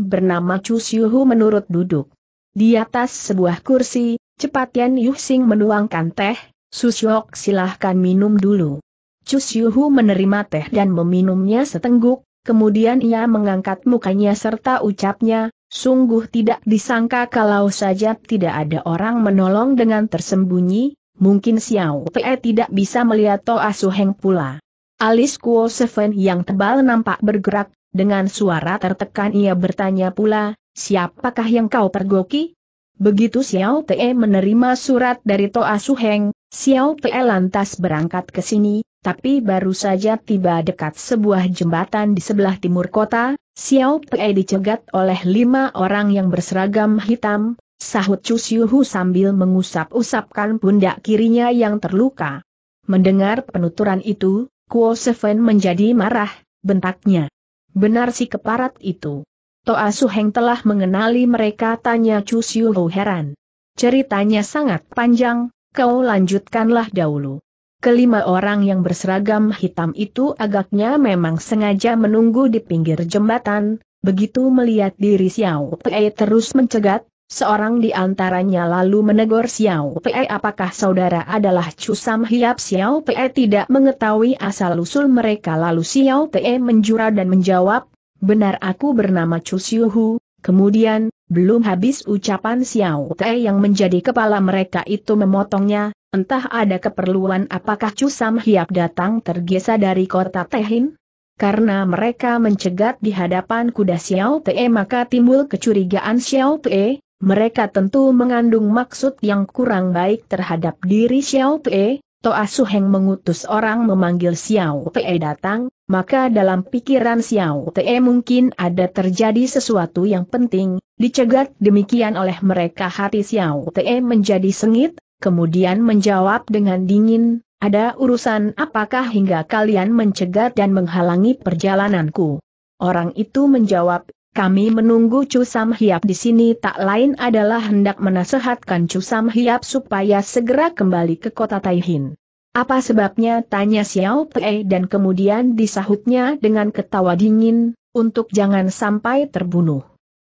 bernama Chu Hu menurut duduk. Di atas sebuah kursi, cepat Yan Xing menuangkan teh, Susyok silahkan minum dulu. Cusyuhu menerima teh dan meminumnya setengguk, kemudian ia mengangkat mukanya serta ucapnya, sungguh tidak disangka kalau saja tidak ada orang menolong dengan tersembunyi, mungkin Xiao Te tidak bisa melihat Toa Suheng pula. Alis Kuo Seven yang tebal nampak bergerak, dengan suara tertekan ia bertanya pula, Siapakah yang kau pergoki? Begitu Xiao Te menerima surat dari Toa Suheng, Xiao Te lantas berangkat ke sini, tapi baru saja tiba dekat sebuah jembatan di sebelah timur kota, Xiao Te dicegat oleh lima orang yang berseragam hitam, sahut Chu Xiuhu sambil mengusap-usapkan pundak kirinya yang terluka. Mendengar penuturan itu, Kuo Seven menjadi marah, bentaknya. Benar si keparat itu. Toa Suheng telah mengenali mereka tanya Chu Siu heran. Ceritanya sangat panjang, kau lanjutkanlah dahulu. Kelima orang yang berseragam hitam itu agaknya memang sengaja menunggu di pinggir jembatan, begitu melihat diri Xiao Pei terus mencegat, seorang di antaranya lalu menegur Xiao Pei apakah saudara adalah Chu Sam Hiap Xiao Pei tidak mengetahui asal-usul mereka lalu Xiao Pei menjura dan menjawab, Benar aku bernama Chu Xiuhu, kemudian, belum habis ucapan Xiao Te yang menjadi kepala mereka itu memotongnya, entah ada keperluan apakah Chu Sam Hiap datang tergesa dari kota Tehin? Karena mereka mencegat di hadapan kuda Xiao Te maka timbul kecurigaan Xiao Te, mereka tentu mengandung maksud yang kurang baik terhadap diri Xiao Te, Toa Suheng mengutus orang memanggil Xiao Te datang, maka dalam pikiran Xiao Te mungkin ada terjadi sesuatu yang penting, dicegat demikian oleh mereka hati Xiao Te menjadi sengit, kemudian menjawab dengan dingin, ada urusan apakah hingga kalian mencegat dan menghalangi perjalananku? Orang itu menjawab, kami menunggu Chu Hiap di sini tak lain adalah hendak menasehatkan Chu Hiap supaya segera kembali ke kota Taihin. Apa sebabnya tanya Xiao Pei dan kemudian disahutnya dengan ketawa dingin, untuk jangan sampai terbunuh.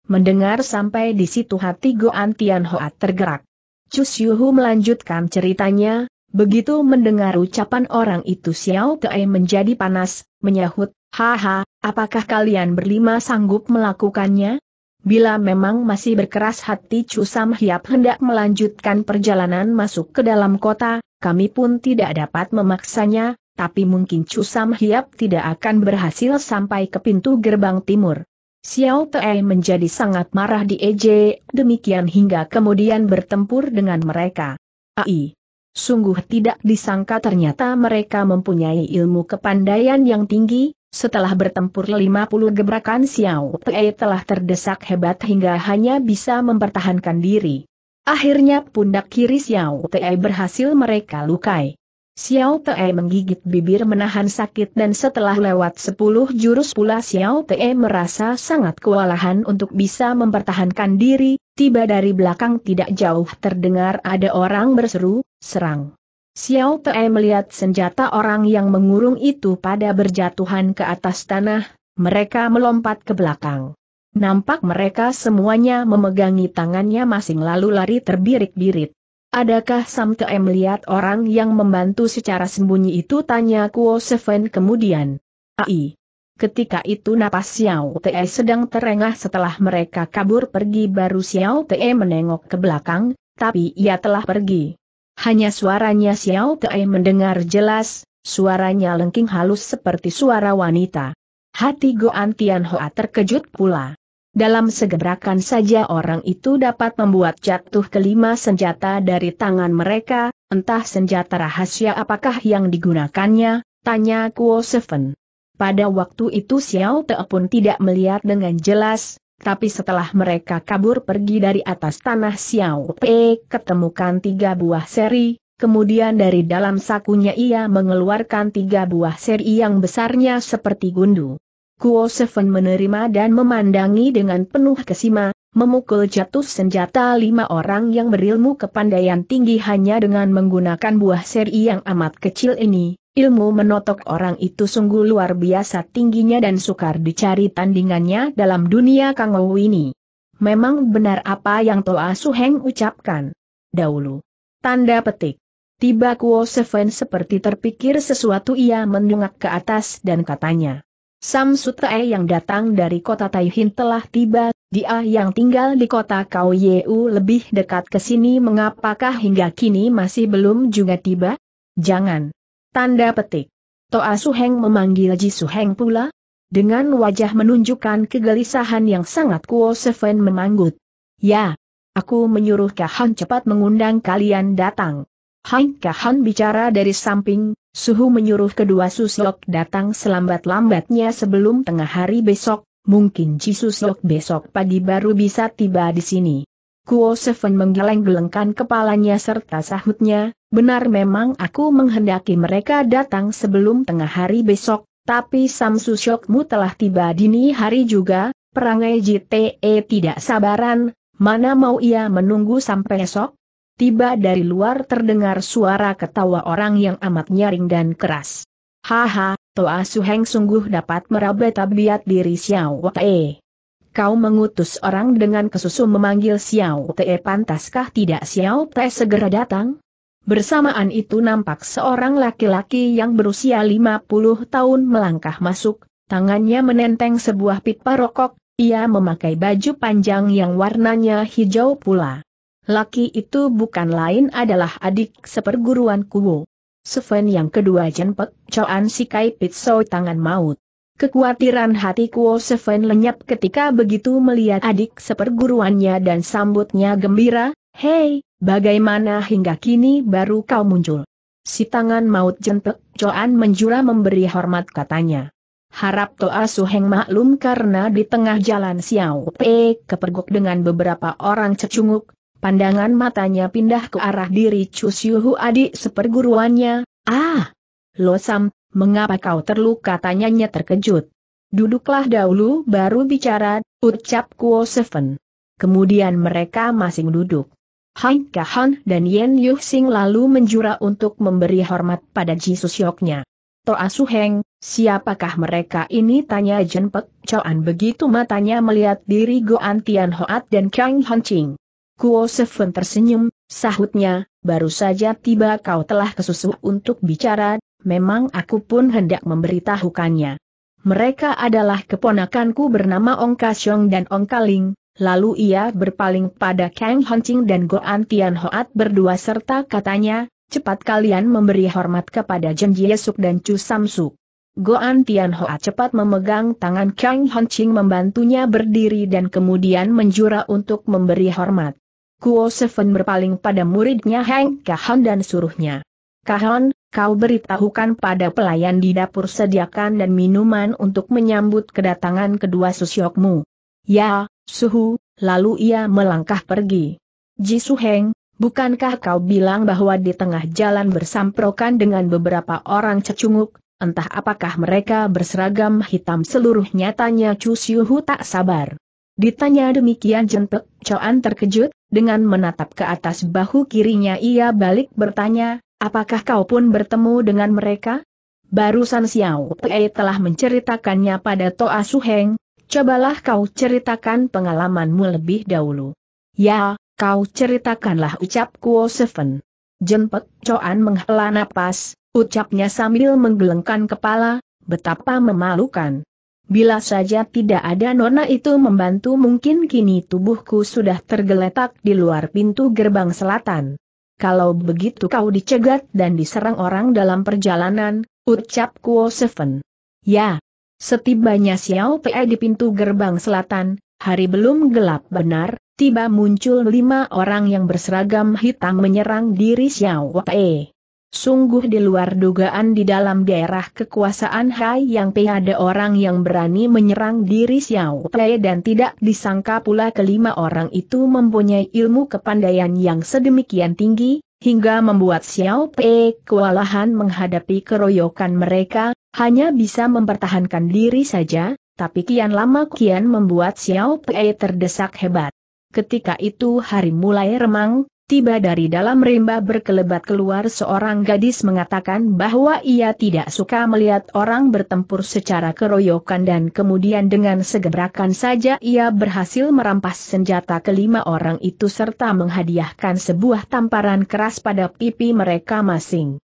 Mendengar sampai di situ hati Goan Tian Hoa tergerak. Chu Hu melanjutkan ceritanya, begitu mendengar ucapan orang itu Xiao Pei menjadi panas, menyahut, Haha, apakah kalian berlima sanggup melakukannya? Bila memang masih berkeras hati Chu Sam Hiap hendak melanjutkan perjalanan masuk ke dalam kota, kami pun tidak dapat memaksanya, tapi mungkin Chu Sam Hiap tidak akan berhasil sampai ke pintu gerbang timur. Xiao Tei menjadi sangat marah di EJ, demikian hingga kemudian bertempur dengan mereka. AI, Sungguh tidak disangka ternyata mereka mempunyai ilmu kepandaian yang tinggi, setelah bertempur 50 gebrakan Xiao Pei telah terdesak hebat hingga hanya bisa mempertahankan diri. Akhirnya pundak kiri Xiao Pei berhasil mereka lukai. Xiao Pei menggigit bibir menahan sakit dan setelah lewat 10 jurus pula Xiao Pei merasa sangat kewalahan untuk bisa mempertahankan diri, tiba dari belakang tidak jauh terdengar ada orang berseru, serang. Xiao Te melihat senjata orang yang mengurung itu pada berjatuhan ke atas tanah, mereka melompat ke belakang. Nampak mereka semuanya memegangi tangannya masing lalu lari terbirik birit Adakah Sam Te melihat orang yang membantu secara sembunyi itu tanya Kuo Seven kemudian. Ai. Ketika itu napas Xiao Te sedang terengah setelah mereka kabur pergi baru Xiao Te menengok ke belakang, tapi ia telah pergi. Hanya suaranya Xiao Tei mendengar jelas, suaranya lengking halus seperti suara wanita. Hati Goan Tianhoa terkejut pula. Dalam segebrakan saja orang itu dapat membuat jatuh kelima senjata dari tangan mereka, entah senjata rahasia apakah yang digunakannya, tanya Kuo Seven. Pada waktu itu Xiao Te pun tidak melihat dengan jelas, tapi setelah mereka kabur pergi dari atas tanah Xiao Pe, ketemukan tiga buah seri, kemudian dari dalam sakunya ia mengeluarkan tiga buah seri yang besarnya seperti gundu. Kuo Seven menerima dan memandangi dengan penuh kesima, memukul jatuh senjata lima orang yang berilmu kepandaian tinggi hanya dengan menggunakan buah seri yang amat kecil ini, Ilmu menotok orang itu sungguh luar biasa tingginya dan sukar dicari tandingannya dalam dunia Kang ini. Memang benar apa yang Toa Suheng ucapkan. Dahulu. Tanda petik. Tiba Kuo Seven seperti terpikir sesuatu ia mendongak ke atas dan katanya. Sam Sutae yang datang dari kota Taihin telah tiba, dia yang tinggal di kota Kau Yeu lebih dekat ke sini mengapakah hingga kini masih belum juga tiba? Jangan. Tanda petik. Toa Suheng memanggil Ji Suheng pula. Dengan wajah menunjukkan kegelisahan yang sangat Kuo Seven memanggut. Ya, aku menyuruh Kahan cepat mengundang kalian datang. Hai Kahan bicara dari samping, Suhu menyuruh kedua Suslok datang selambat-lambatnya sebelum tengah hari besok, mungkin Ji Suslok besok pagi baru bisa tiba di sini. Kuo Seven menggeleng-gelengkan kepalanya serta sahutnya, Benar memang aku menghendaki mereka datang sebelum tengah hari besok, tapi Samsu Syokmu telah tiba dini hari juga, perangai JTE tidak sabaran, mana mau ia menunggu sampai esok? Tiba dari luar terdengar suara ketawa orang yang amat nyaring dan keras. Haha, Toa Suheng sungguh dapat meraba tabiat diri Xiao Te. Kau mengutus orang dengan kesusu memanggil Xiao Te pantaskah tidak Xiao Te segera datang? Bersamaan itu nampak seorang laki-laki yang berusia 50 tahun melangkah masuk, tangannya menenteng sebuah pipa rokok, ia memakai baju panjang yang warnanya hijau pula. Laki itu bukan lain adalah adik seperguruan Kuo. Seven yang kedua jenpek, Choan Sikai Pitso tangan maut. Kekuatiran hati Kuo Seven lenyap ketika begitu melihat adik seperguruannya dan sambutnya gembira, Hei, Bagaimana hingga kini baru kau muncul? Si tangan maut jentek, Coan menjura memberi hormat katanya. Harap Toa Suheng maklum karena di tengah jalan Xiao Pe kepergok dengan beberapa orang cecunguk, pandangan matanya pindah ke arah diri Chu Siuhu adik seperguruannya, ah! Lo Sam, mengapa kau terluka tanyanya terkejut. Duduklah dahulu baru bicara, ucap Kuo Seven. Kemudian mereka masing duduk. Hai Kahan dan Yen Yuxing lalu menjura untuk memberi hormat pada Ji Susyoknya. Toa Heng, siapakah mereka ini tanya Jen Pek Choan begitu matanya melihat diri Goan Tian Hoat dan Kang Han Ching. Kuo Seven tersenyum, sahutnya, baru saja tiba kau telah kesusu untuk bicara, memang aku pun hendak memberitahukannya. Mereka adalah keponakanku bernama Ong Kasyong dan Ong Kaling, Lalu ia berpaling pada Kang Hancing dan Goan Tian Hoat berdua serta katanya, cepat kalian memberi hormat kepada Jen Yesuk dan Chu Samsuk. Goan Tian Hoat cepat memegang tangan Kang Hancing membantunya berdiri dan kemudian menjura untuk memberi hormat. Kuo Seven berpaling pada muridnya Heng Kahan dan suruhnya. Kahan, kau beritahukan pada pelayan di dapur sediakan dan minuman untuk menyambut kedatangan kedua susyokmu. Ya, Suhu, lalu ia melangkah pergi. Su Heng, bukankah kau bilang bahwa di tengah jalan bersamprokan dengan beberapa orang cecunguk, entah apakah mereka berseragam hitam seluruhnya tanya Chu Siuhu tak sabar. Ditanya demikian jentek, Coan terkejut, dengan menatap ke atas bahu kirinya ia balik bertanya, apakah kau pun bertemu dengan mereka? Barusan Xiao Pei telah menceritakannya pada Toa Suheng, Cobalah kau ceritakan pengalamanmu lebih dahulu. Ya, kau ceritakanlah ucap Kuo Seven. Jempek Coan menghela napas, ucapnya sambil menggelengkan kepala, betapa memalukan. Bila saja tidak ada nona itu membantu mungkin kini tubuhku sudah tergeletak di luar pintu gerbang selatan. Kalau begitu kau dicegat dan diserang orang dalam perjalanan, ucap Kuo Seven. Ya, Setibanya Xiao Pei di pintu gerbang selatan, hari belum gelap benar, tiba muncul lima orang yang berseragam hitam menyerang diri Xiao Pei. Sungguh di luar dugaan di dalam daerah kekuasaan Hai Yang Pe ada orang yang berani menyerang diri Xiao Pei dan tidak disangka pula kelima orang itu mempunyai ilmu kepandaian yang sedemikian tinggi, hingga membuat Xiao Pei kewalahan menghadapi keroyokan mereka, hanya bisa mempertahankan diri saja, tapi kian lama kian membuat Xiao Pei terdesak hebat. Ketika itu hari mulai remang, tiba dari dalam rimba berkelebat keluar seorang gadis mengatakan bahwa ia tidak suka melihat orang bertempur secara keroyokan dan kemudian dengan segebrakan saja ia berhasil merampas senjata kelima orang itu serta menghadiahkan sebuah tamparan keras pada pipi mereka masing.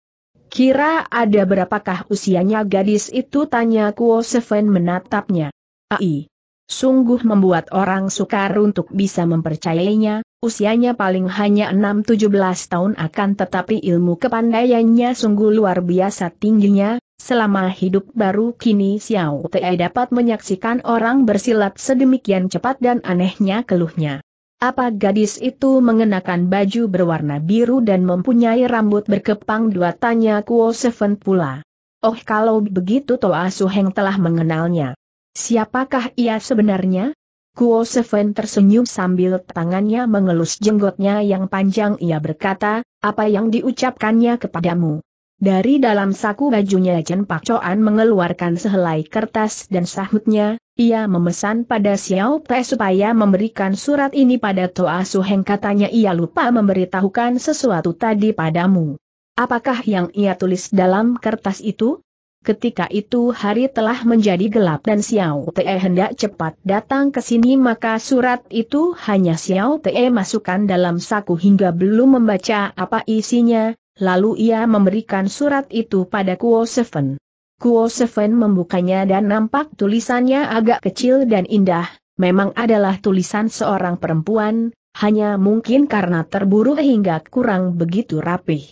Kira ada berapakah usianya gadis itu tanya Kuo Seven menatapnya. Ai. Sungguh membuat orang sukar untuk bisa mempercayainya, usianya paling hanya 6-17 tahun akan tetapi ilmu kepandaiannya sungguh luar biasa tingginya, Selama hidup baru kini Xiao Te dapat menyaksikan orang bersilat sedemikian cepat dan anehnya keluhnya. Apa gadis itu mengenakan baju berwarna biru dan mempunyai rambut berkepang dua tanya Kuo Seven pula. Oh kalau begitu Toa Suheng telah mengenalnya. Siapakah ia sebenarnya? Kuo Seven tersenyum sambil tangannya mengelus jenggotnya yang panjang ia berkata, apa yang diucapkannya kepadamu. Dari dalam saku bajunya Chen Pak Choan mengeluarkan sehelai kertas dan sahutnya, ia memesan pada Xiao Te supaya memberikan surat ini pada Toa Suheng katanya ia lupa memberitahukan sesuatu tadi padamu. Apakah yang ia tulis dalam kertas itu? Ketika itu hari telah menjadi gelap dan Xiao Te hendak cepat datang ke sini maka surat itu hanya Xiao Te masukkan dalam saku hingga belum membaca apa isinya, lalu ia memberikan surat itu pada Kuo Seven. Kuo Seven membukanya dan nampak tulisannya agak kecil dan indah, memang adalah tulisan seorang perempuan, hanya mungkin karena terburu hingga kurang begitu rapih.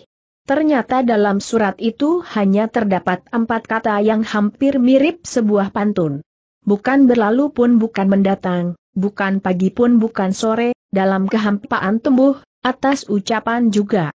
Ternyata dalam surat itu hanya terdapat empat kata yang hampir mirip sebuah pantun. Bukan berlalu pun bukan mendatang, bukan pagi pun bukan sore, dalam kehampaan tumbuh, atas ucapan juga.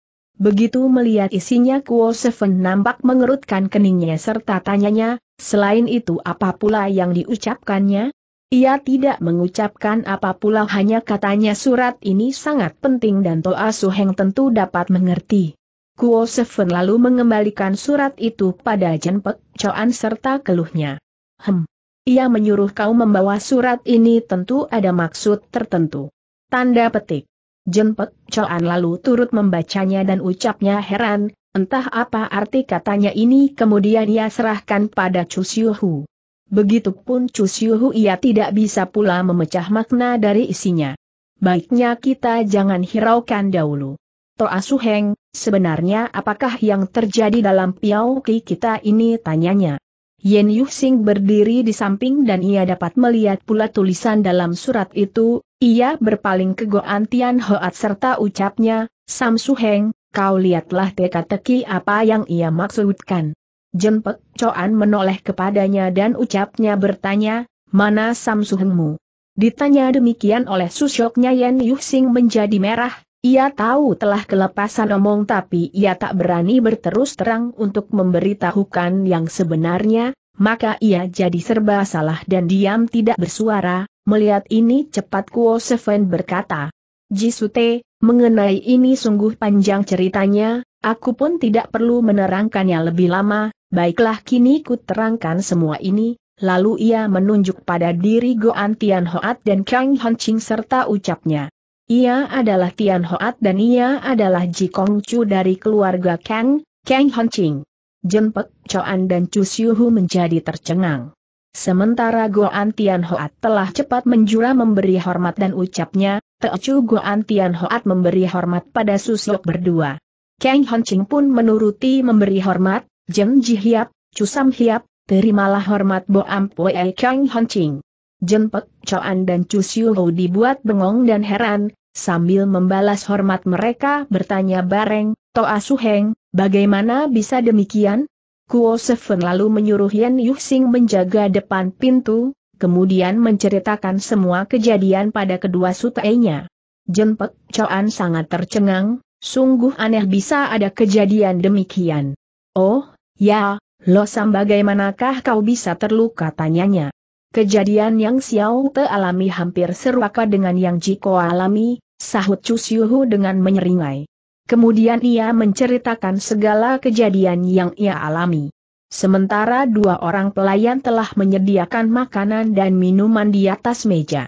Begitu melihat isinya Kuo Seven nampak mengerutkan keningnya serta tanyanya, selain itu apa pula yang diucapkannya? Ia tidak mengucapkan apa pula hanya katanya surat ini sangat penting dan Toa Suheng tentu dapat mengerti. Kuo Seven lalu mengembalikan surat itu pada Jenpek, Pek Choan serta keluhnya. Hem. Ia menyuruh kau membawa surat ini tentu ada maksud tertentu. Tanda petik. Jempet Coan lalu turut membacanya dan ucapnya heran, entah apa arti katanya ini kemudian ia serahkan pada Siuhu. Begitupun Siuhu ia tidak bisa pula memecah makna dari isinya. Baiknya kita jangan hiraukan dahulu. Toa Suheng, sebenarnya apakah yang terjadi dalam Piau Ki kita ini tanyanya. Yen Yuxing berdiri di samping dan ia dapat melihat pula tulisan dalam surat itu, ia berpaling ke Goan Tian Hoat serta ucapnya, Samsu Heng, kau lihatlah teka-teki apa yang ia maksudkan. Jempek Coan menoleh kepadanya dan ucapnya bertanya, mana Samsu Hengmu? Ditanya demikian oleh susyoknya Yen Yuxing menjadi merah, ia tahu telah kelepasan omong tapi ia tak berani berterus terang untuk memberitahukan yang sebenarnya, maka ia jadi serba salah dan diam tidak bersuara, melihat ini cepat Kuo Seven berkata. Jisute, mengenai ini sungguh panjang ceritanya, aku pun tidak perlu menerangkannya lebih lama, baiklah kini ku terangkan semua ini, lalu ia menunjuk pada diri Goan Tian Hoat dan Kang Hon serta ucapnya. Ia adalah Tian Hoat dan ia adalah Ji Kong Chu dari keluarga Kang, Kang Hon Ching. Jempek Choan dan Chu Hu menjadi tercengang. Sementara Goan Tian Hoat telah cepat menjura memberi hormat dan ucapnya, Teocu Goan Tian Hoat memberi hormat pada susuk berdua. Kang Hon Ching pun menuruti memberi hormat, Jeng Ji Hiap, Chu Sam Hiap, terimalah hormat Bo Ampue Kang Hon Ching. Jen Choan dan Chu Hu dibuat bengong dan heran, Sambil membalas hormat mereka bertanya Bareng, Toa Suheng, bagaimana bisa demikian? Kuo Seven lalu menyuruh Yan Yuxing menjaga depan pintu, kemudian menceritakan semua kejadian pada kedua sutainya. Jempek Choan sangat tercengang, sungguh aneh bisa ada kejadian demikian. Oh, ya, Losam bagaimanakah kau bisa terluka tanyanya. Kejadian yang Xiao Te alami hampir serupa dengan yang Jiko alami, sahut Chu Xiuhu dengan menyeringai. Kemudian ia menceritakan segala kejadian yang ia alami. Sementara dua orang pelayan telah menyediakan makanan dan minuman di atas meja.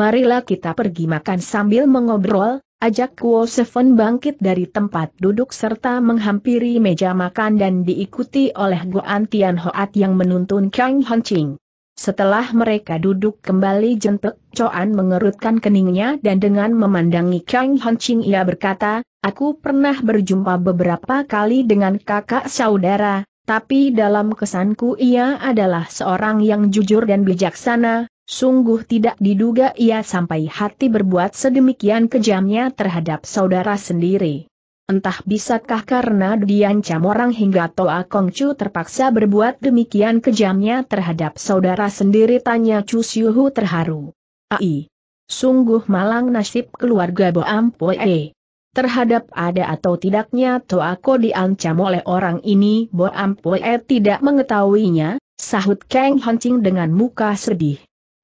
Marilah kita pergi makan sambil mengobrol, Ajak Kuo Seven bangkit dari tempat duduk serta menghampiri meja makan dan diikuti oleh Goan Tian Hoat yang menuntun Kang Hong Ching. Setelah mereka duduk kembali jentek, Coan mengerutkan keningnya dan dengan memandangi Kang Hanching ia berkata, Aku pernah berjumpa beberapa kali dengan kakak saudara, tapi dalam kesanku ia adalah seorang yang jujur dan bijaksana, sungguh tidak diduga ia sampai hati berbuat sedemikian kejamnya terhadap saudara sendiri. Entah bisakah karena diancam orang hingga Toa Kong Chu terpaksa berbuat demikian kejamnya terhadap saudara sendiri tanya Chu Hu terharu. Ai, sungguh malang nasib keluarga Bo Poe. Terhadap ada atau tidaknya Toa Ko diancam oleh orang ini Bo Poe tidak mengetahuinya, sahut Kang Hancing dengan muka sedih.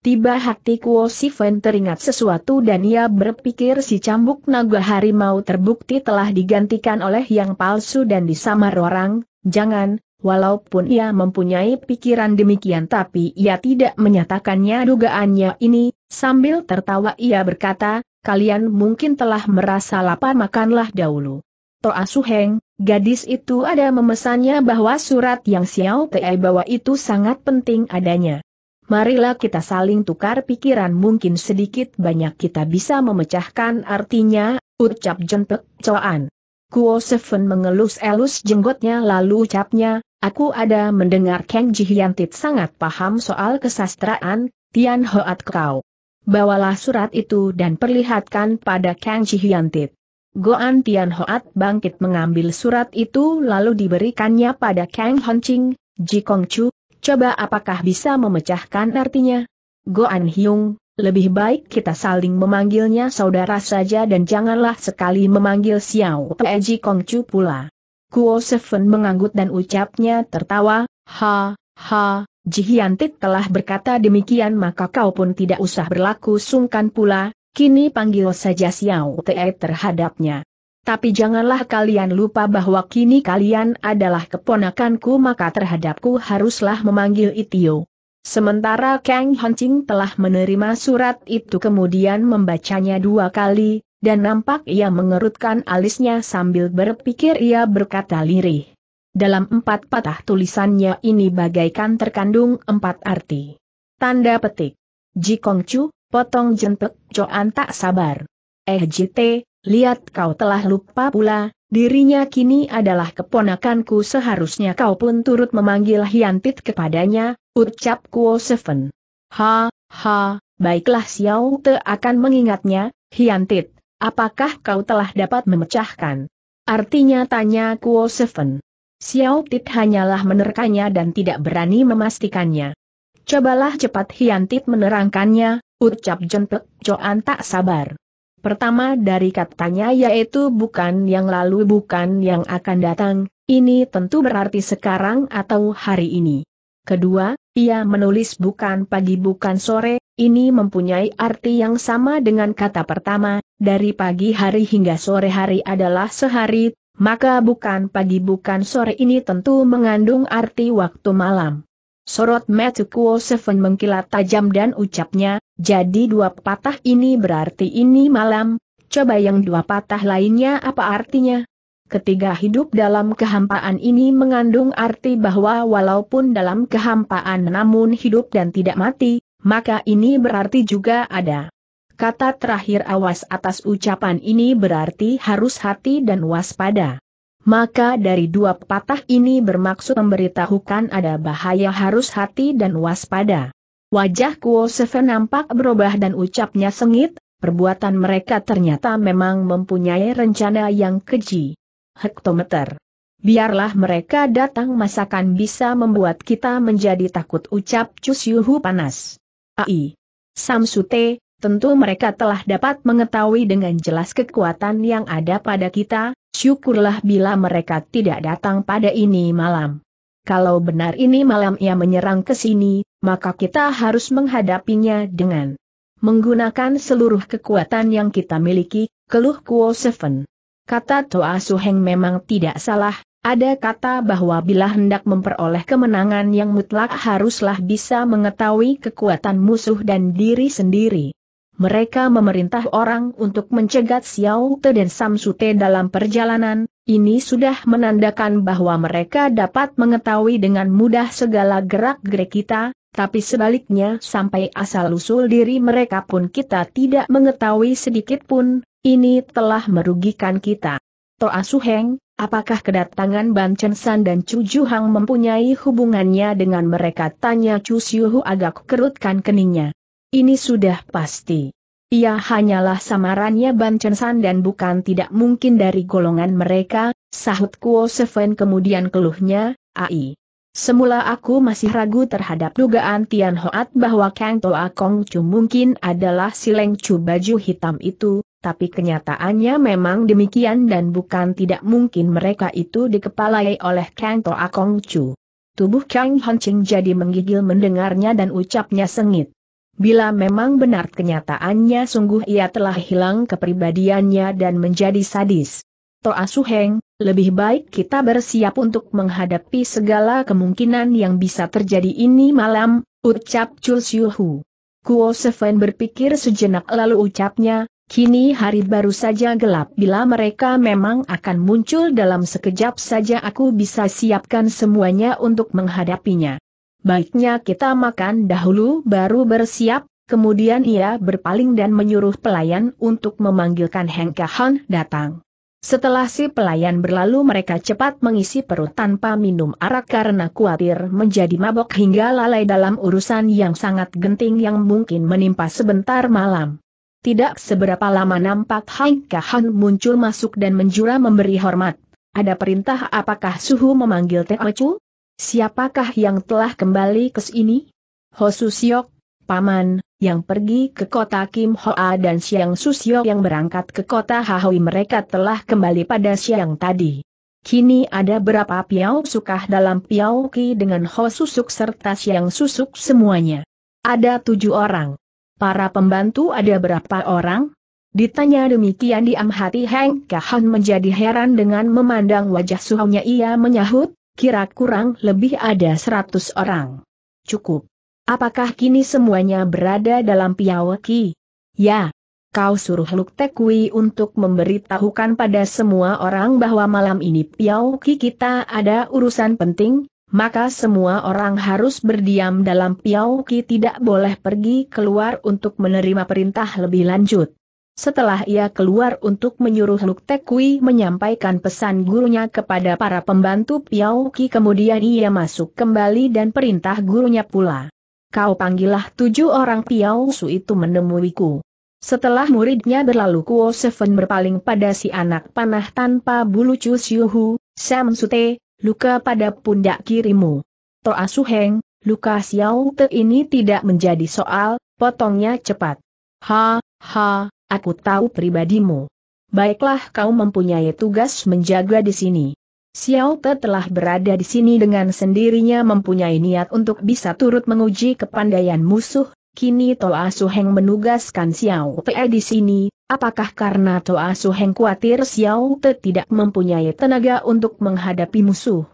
Tiba hati Kuo Sifen teringat sesuatu dan ia berpikir si cambuk naga harimau terbukti telah digantikan oleh yang palsu dan disamar orang, jangan, walaupun ia mempunyai pikiran demikian tapi ia tidak menyatakannya dugaannya ini, sambil tertawa ia berkata, kalian mungkin telah merasa lapar makanlah dahulu. Toa Suheng, gadis itu ada memesannya bahwa surat yang Xiao Tei bawa itu sangat penting adanya marilah kita saling tukar pikiran mungkin sedikit banyak kita bisa memecahkan artinya, ucap jenpek coan. Kuo Seven mengelus-elus jenggotnya lalu ucapnya, aku ada mendengar Kang Jihiantit sangat paham soal kesastraan, Tian Hoat Kau. Bawalah surat itu dan perlihatkan pada Kang Jihiantit. Goan Tian Hoat bangkit mengambil surat itu lalu diberikannya pada Kang Honching, Ji Chu, Coba apakah bisa memecahkan artinya? Goan Hyung, lebih baik kita saling memanggilnya saudara saja dan janganlah sekali memanggil Xiao Kong Chu pula. Kuo Seven menganggut dan ucapnya tertawa, ha, ha, Jihiantit telah berkata demikian maka kau pun tidak usah berlaku sungkan pula, kini panggil saja Xiao Te terhadapnya. Tapi janganlah kalian lupa bahwa kini kalian adalah keponakanku maka terhadapku haruslah memanggil Itio. Sementara Kang Hancing telah menerima surat itu kemudian membacanya dua kali, dan nampak ia mengerutkan alisnya sambil berpikir ia berkata lirih. Dalam empat patah tulisannya ini bagaikan terkandung empat arti. Tanda petik. Ji Chu, potong jentek, Joan tak sabar. Eh jite, Lihat kau telah lupa pula, dirinya kini adalah keponakanku seharusnya kau pun turut memanggil Hiantit kepadanya, ucap Kuo Seven. Ha, ha, baiklah Xiao Te akan mengingatnya, Hiantit, apakah kau telah dapat memecahkan? Artinya tanya Kuo Seven. Xiao Tit hanyalah menerkanya dan tidak berani memastikannya. Cobalah cepat Hiantit menerangkannya, ucap Jenpek Joan tak sabar. Pertama dari katanya yaitu bukan yang lalu bukan yang akan datang, ini tentu berarti sekarang atau hari ini. Kedua, ia menulis bukan pagi bukan sore, ini mempunyai arti yang sama dengan kata pertama, dari pagi hari hingga sore hari adalah sehari, maka bukan pagi bukan sore ini tentu mengandung arti waktu malam. Sorot Matthew Kuo Seven mengkilat tajam dan ucapnya, jadi dua patah ini berarti ini malam, coba yang dua patah lainnya apa artinya? Ketiga hidup dalam kehampaan ini mengandung arti bahwa walaupun dalam kehampaan namun hidup dan tidak mati, maka ini berarti juga ada. Kata terakhir awas atas ucapan ini berarti harus hati dan waspada. Maka dari dua patah ini bermaksud memberitahukan ada bahaya harus hati dan waspada. Wajah Kuo Seven nampak berubah dan ucapnya sengit, perbuatan mereka ternyata memang mempunyai rencana yang keji. Hektometer. Biarlah mereka datang masakan bisa membuat kita menjadi takut ucap Cus Yuhu panas. Ai. Samsute, tentu mereka telah dapat mengetahui dengan jelas kekuatan yang ada pada kita, syukurlah bila mereka tidak datang pada ini malam. Kalau benar ini malam ia menyerang ke sini, maka kita harus menghadapinya dengan menggunakan seluruh kekuatan yang kita miliki, keluh Kuo Seven. Kata Toa Suheng memang tidak salah, ada kata bahwa bila hendak memperoleh kemenangan yang mutlak haruslah bisa mengetahui kekuatan musuh dan diri sendiri mereka memerintah orang untuk mencegat Xiao Te dan Samsute dalam perjalanan, ini sudah menandakan bahwa mereka dapat mengetahui dengan mudah segala gerak-gerik kita, tapi sebaliknya sampai asal-usul diri mereka pun kita tidak mengetahui sedikit pun, ini telah merugikan kita. Toa Suheng, apakah kedatangan Ban Chen San dan Chu Hang mempunyai hubungannya dengan mereka? Tanya Chu Siuhu agak kerutkan keningnya. Ini sudah pasti. Ia hanyalah samarannya Ban dan bukan tidak mungkin dari golongan mereka, sahut Kuo Seven kemudian keluhnya, ai. Semula aku masih ragu terhadap dugaan Tian Hoat bahwa Kang Toa Kong Chu mungkin adalah si Leng Chu baju hitam itu, tapi kenyataannya memang demikian dan bukan tidak mungkin mereka itu dikepalai oleh Kang Toa Kong Chu. Tubuh Kang Hon Ching jadi menggigil mendengarnya dan ucapnya sengit. Bila memang benar kenyataannya sungguh ia telah hilang kepribadiannya dan menjadi sadis. Toa Suheng, lebih baik kita bersiap untuk menghadapi segala kemungkinan yang bisa terjadi ini malam, ucap Chul Siuhu. Kuo Seven berpikir sejenak lalu ucapnya, kini hari baru saja gelap bila mereka memang akan muncul dalam sekejap saja aku bisa siapkan semuanya untuk menghadapinya baiknya kita makan dahulu baru bersiap, kemudian ia berpaling dan menyuruh pelayan untuk memanggilkan Hengkahan datang. Setelah si pelayan berlalu mereka cepat mengisi perut tanpa minum arak karena khawatir menjadi mabok hingga lalai dalam urusan yang sangat genting yang mungkin menimpa sebentar malam. Tidak seberapa lama nampak Heng Kahan muncul masuk dan menjura memberi hormat. Ada perintah apakah suhu memanggil teh Ocu? Siapakah yang telah kembali ke sini? Hosusiok, paman, yang pergi ke kota Kim Hoa dan Siang Susio yang berangkat ke kota Hahui mereka telah kembali pada siang tadi. Kini ada berapa piau sukah dalam piau ki dengan ho susuk serta siang susuk semuanya. Ada tujuh orang. Para pembantu ada berapa orang? Ditanya demikian diam hati Heng Kahan menjadi heran dengan memandang wajah suhunya ia menyahut, kira kurang lebih ada seratus orang. Cukup. Apakah kini semuanya berada dalam piawaki? Ya. Kau suruh Luk Tekui untuk memberitahukan pada semua orang bahwa malam ini piawaki kita ada urusan penting, maka semua orang harus berdiam dalam piawaki tidak boleh pergi keluar untuk menerima perintah lebih lanjut. Setelah ia keluar untuk menyuruh Luk Tekui menyampaikan pesan gurunya kepada para pembantu Piao Ki kemudian ia masuk kembali dan perintah gurunya pula. Kau panggillah tujuh orang Piao Su itu menemuiku. Setelah muridnya berlalu Kuo Seven berpaling pada si anak panah tanpa bulu Chu Siuhu, Sam Sute, luka pada pundak kirimu. Toa Su Heng, luka Xiao Te ini tidak menjadi soal, potongnya cepat. Ha, ha, Aku tahu pribadimu. Baiklah kau mempunyai tugas menjaga di sini. Xiao Te telah berada di sini dengan sendirinya mempunyai niat untuk bisa turut menguji kepandaian musuh, kini Toa Heng menugaskan Xiao Te di sini, apakah karena Toa Heng khawatir Xiao Te tidak mempunyai tenaga untuk menghadapi musuh?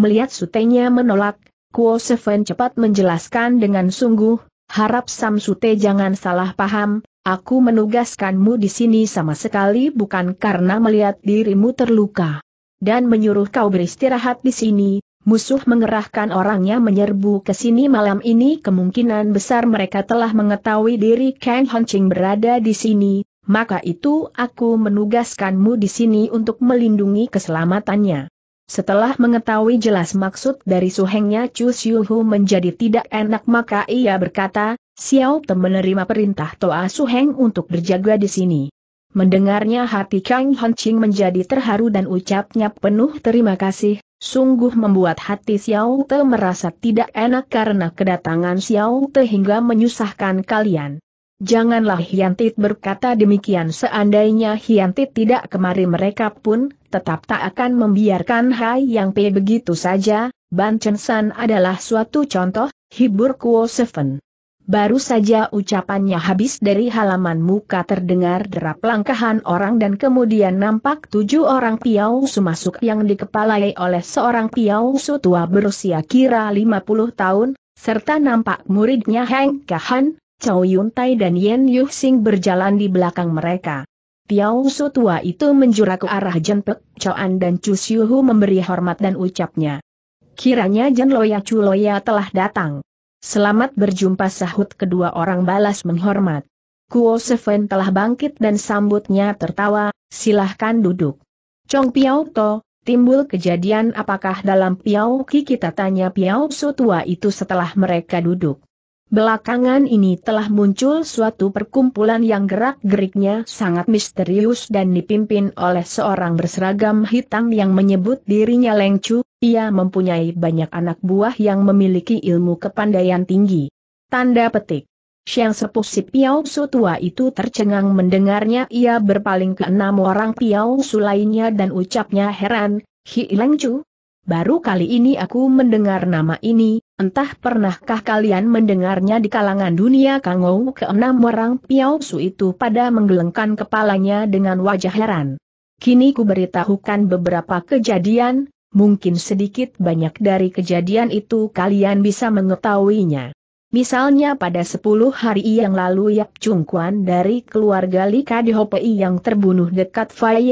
Melihat sutenya menolak, Kuo Seven cepat menjelaskan dengan sungguh, harap Sam Sute jangan salah paham, Aku menugaskanmu di sini sama sekali bukan karena melihat dirimu terluka. Dan menyuruh kau beristirahat di sini, musuh mengerahkan orangnya menyerbu ke sini malam ini kemungkinan besar mereka telah mengetahui diri Kang Honching berada di sini, maka itu aku menugaskanmu di sini untuk melindungi keselamatannya. Setelah mengetahui jelas maksud dari suhengnya Chu Xiuhu menjadi tidak enak maka ia berkata, Xiao Te menerima perintah Toa Su Heng untuk berjaga di sini. Mendengarnya hati Kang Ching menjadi terharu dan ucapnya penuh terima kasih, sungguh membuat hati Xiao Te merasa tidak enak karena kedatangan Xiao Te hingga menyusahkan kalian. Janganlah Hiantit berkata demikian seandainya Hiantit tidak kemari mereka pun, tetap tak akan membiarkan Hai Yang Pei begitu saja, Ban Chen San adalah suatu contoh, hibur Kuo Seven. Baru saja ucapannya habis dari halaman muka terdengar derap langkahan orang dan kemudian nampak tujuh orang piausu masuk yang dikepalai oleh seorang piausu tua berusia kira 50 tahun, serta nampak muridnya Heng Kahan, Chow Yun Tai dan Yen Yu Sing berjalan di belakang mereka. Piausu tua itu menjura ke arah Jen Pek an dan Chu hu memberi hormat dan ucapnya. Kiranya Jen Loya Chu Loya telah datang. Selamat berjumpa sahut kedua orang balas menghormat. Kuo Seven telah bangkit dan sambutnya tertawa, silahkan duduk. Chong Piao To, timbul kejadian apakah dalam Piao Ki kita tanya Piao Su tua itu setelah mereka duduk. Belakangan ini telah muncul suatu perkumpulan yang gerak-geriknya sangat misterius dan dipimpin oleh seorang berseragam hitam yang menyebut dirinya Leng ia mempunyai banyak anak buah yang memiliki ilmu kepandaian tinggi. Tanda petik. Siang sepuh si Piao Su tua itu tercengang mendengarnya ia berpaling ke enam orang Piao Su lainnya dan ucapnya heran, Hi Leng Baru kali ini aku mendengar nama ini, Entah pernahkah kalian mendengarnya di kalangan dunia Kangou keenam orang Piao Su itu pada menggelengkan kepalanya dengan wajah heran. Kini ku beritahukan beberapa kejadian, mungkin sedikit banyak dari kejadian itu kalian bisa mengetahuinya. Misalnya pada 10 hari yang lalu Yap Chung Kwan dari keluarga Li Hopi yang terbunuh dekat Fai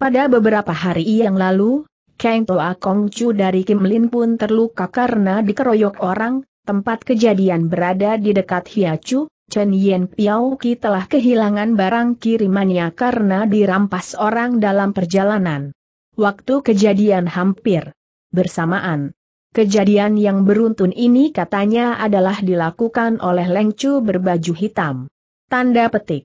Pada beberapa hari yang lalu, Kang Toa Kong Chu dari Kim Lin pun terluka karena dikeroyok orang, tempat kejadian berada di dekat Hia Chu, Chen Yen Piao Ki telah kehilangan barang kirimannya karena dirampas orang dalam perjalanan. Waktu kejadian hampir bersamaan. Kejadian yang beruntun ini katanya adalah dilakukan oleh Leng Chu berbaju hitam. Tanda petik.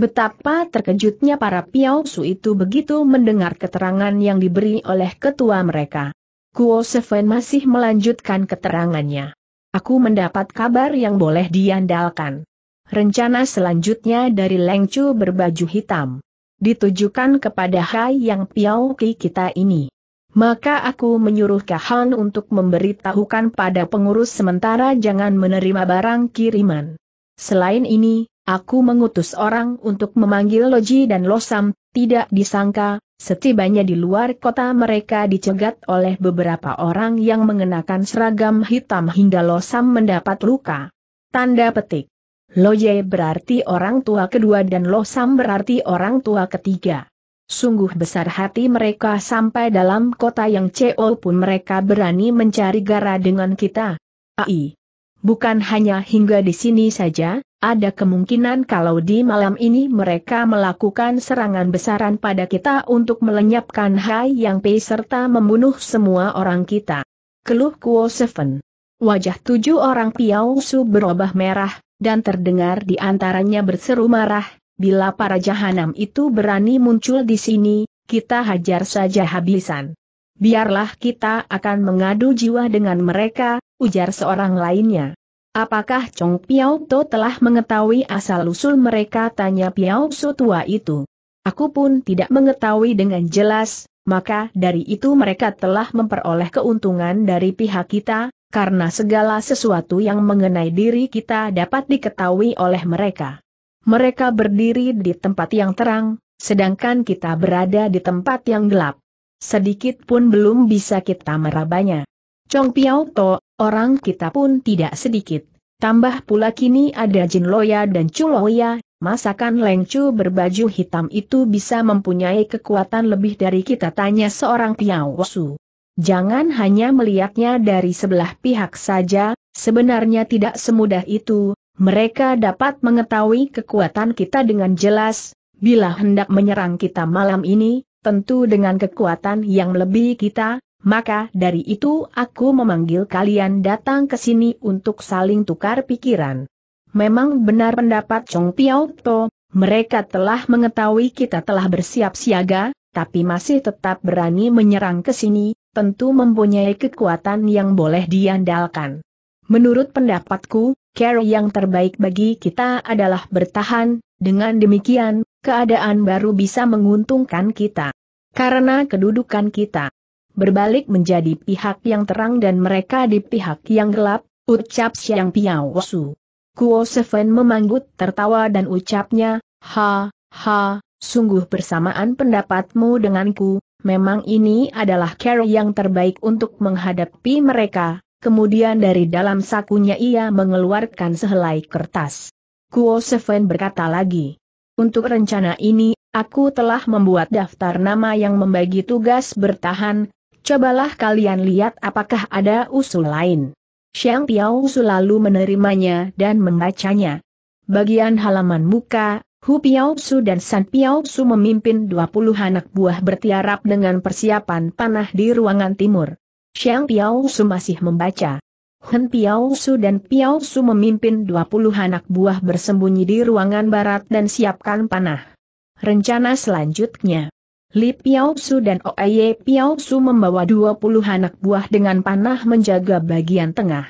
Betapa terkejutnya para Piausu itu begitu mendengar keterangan yang diberi oleh ketua mereka. Kuo Seven masih melanjutkan keterangannya. Aku mendapat kabar yang boleh diandalkan. Rencana selanjutnya dari Lengcu berbaju hitam. Ditujukan kepada Hai Yang Piau Ki kita ini. Maka aku menyuruh Kahan untuk memberitahukan pada pengurus sementara jangan menerima barang kiriman. Selain ini, Aku mengutus orang untuk memanggil Loji dan Losam, tidak disangka, setibanya di luar kota mereka dicegat oleh beberapa orang yang mengenakan seragam hitam hingga Losam mendapat luka. Tanda petik. Loje berarti orang tua kedua dan Losam berarti orang tua ketiga. Sungguh besar hati mereka sampai dalam kota yang CO pun mereka berani mencari gara dengan kita. AI. Bukan hanya hingga di sini saja, ada kemungkinan kalau di malam ini mereka melakukan serangan besaran pada kita untuk melenyapkan Hai Yang Pei serta membunuh semua orang kita. Keluh Kuo Seven. Wajah tujuh orang Piao Su berubah merah, dan terdengar di antaranya berseru marah, bila para jahanam itu berani muncul di sini, kita hajar saja habisan biarlah kita akan mengadu jiwa dengan mereka, ujar seorang lainnya. Apakah Chong Piao To telah mengetahui asal-usul mereka tanya Piao So tua itu. Aku pun tidak mengetahui dengan jelas, maka dari itu mereka telah memperoleh keuntungan dari pihak kita, karena segala sesuatu yang mengenai diri kita dapat diketahui oleh mereka. Mereka berdiri di tempat yang terang, sedangkan kita berada di tempat yang gelap sedikit pun belum bisa kita merabanya. Chong Piao To, orang kita pun tidak sedikit. Tambah pula kini ada Jin Loya dan Chu Loya, masakan Leng Chu berbaju hitam itu bisa mempunyai kekuatan lebih dari kita tanya seorang Piao Su. Jangan hanya melihatnya dari sebelah pihak saja, sebenarnya tidak semudah itu, mereka dapat mengetahui kekuatan kita dengan jelas, bila hendak menyerang kita malam ini, tentu dengan kekuatan yang lebih kita, maka dari itu aku memanggil kalian datang ke sini untuk saling tukar pikiran. Memang benar pendapat Chong Piao To, mereka telah mengetahui kita telah bersiap siaga, tapi masih tetap berani menyerang ke sini, tentu mempunyai kekuatan yang boleh diandalkan. Menurut pendapatku, care yang terbaik bagi kita adalah bertahan, dengan demikian, keadaan baru bisa menguntungkan kita. Karena kedudukan kita berbalik menjadi pihak yang terang dan mereka di pihak yang gelap, ucap Siang piau Su. Kuo Seven memanggut tertawa dan ucapnya, ha, ha, sungguh bersamaan pendapatmu denganku, memang ini adalah cara yang terbaik untuk menghadapi mereka, kemudian dari dalam sakunya ia mengeluarkan sehelai kertas. Kuo Seven berkata lagi, untuk rencana ini, aku telah membuat daftar nama yang membagi tugas bertahan, cobalah kalian lihat apakah ada usul lain. Xiang Piao selalu menerimanya dan membacanya. Bagian halaman muka, Hu Piao Su dan San Piao Su memimpin 20 anak buah bertiarap dengan persiapan panah di ruangan timur. Xiang Su masih membaca. Hen Piao Su dan Piao Su memimpin dua puluh anak buah bersembunyi di ruangan barat dan siapkan panah. Rencana selanjutnya. Li Piao Su dan Oye Piao Su membawa dua puluh anak buah dengan panah menjaga bagian tengah.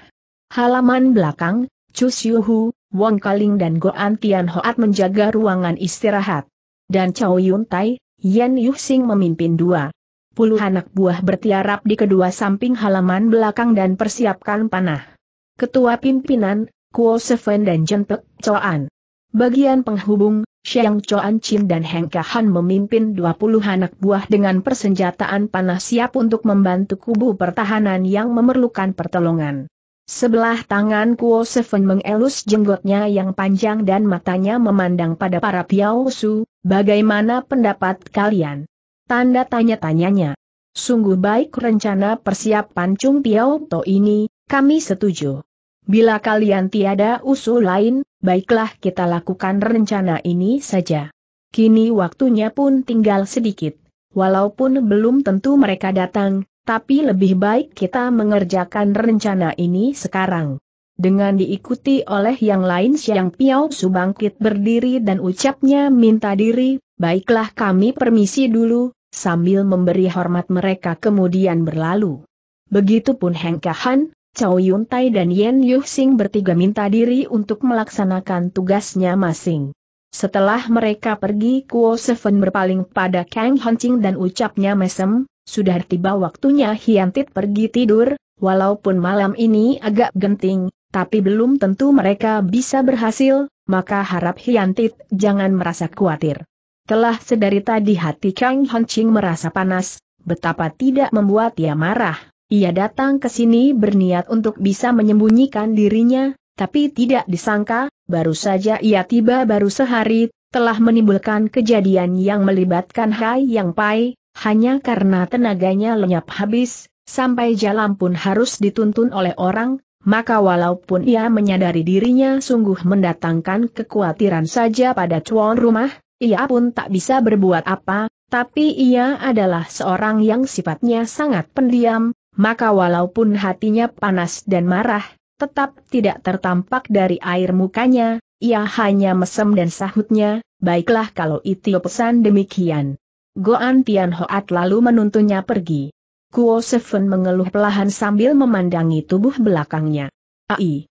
Halaman belakang, Chu Hu, Wang Kaling dan Goan Tian Hoat menjaga ruangan istirahat. Dan Chao Yun Tai, Yan Yuxing memimpin dua Puluh anak buah bertiarap di kedua samping halaman belakang dan persiapkan panah. Ketua pimpinan, Kuo Seven dan Jenpek Choan. Bagian penghubung, Xiang Choan Chin dan Heng Kahan memimpin puluh anak buah dengan persenjataan panah siap untuk membantu kubu pertahanan yang memerlukan pertolongan. Sebelah tangan Kuo Seven mengelus jenggotnya yang panjang dan matanya memandang pada para Piao Su, bagaimana pendapat kalian? Tanda tanya-tanyanya. Sungguh baik rencana persiapan Chung Piao To ini, kami setuju. Bila kalian tiada usul lain, baiklah kita lakukan rencana ini saja. Kini waktunya pun tinggal sedikit. Walaupun belum tentu mereka datang, tapi lebih baik kita mengerjakan rencana ini sekarang. Dengan diikuti oleh yang lain Siang Piao Su bangkit berdiri dan ucapnya minta diri, baiklah kami permisi dulu, sambil memberi hormat mereka kemudian berlalu. Begitupun Heng Kahan, Chow Yun Tai dan Yen Yuh Sing bertiga minta diri untuk melaksanakan tugasnya masing. Setelah mereka pergi Kuo Seven berpaling pada Kang Hancing dan ucapnya mesem, sudah tiba waktunya Hiantit pergi tidur, walaupun malam ini agak genting, tapi belum tentu mereka bisa berhasil, maka harap Hiantit jangan merasa khawatir. Telah sedari tadi hati Kang Hongqing merasa panas, betapa tidak membuat ia marah. Ia datang ke sini berniat untuk bisa menyembunyikan dirinya, tapi tidak disangka, baru saja ia tiba baru sehari, telah menimbulkan kejadian yang melibatkan Hai Yang Pai, hanya karena tenaganya lenyap habis, sampai jalan pun harus dituntun oleh orang, maka walaupun ia menyadari dirinya sungguh mendatangkan kekhawatiran saja pada cuan rumah, ia pun tak bisa berbuat apa, tapi ia adalah seorang yang sifatnya sangat pendiam, maka walaupun hatinya panas dan marah, tetap tidak tertampak dari air mukanya, ia hanya mesem dan sahutnya, baiklah kalau itu pesan demikian. Goan Tian Hoat lalu menuntunnya pergi. Kuo Seven mengeluh pelahan sambil memandangi tubuh belakangnya. Ai,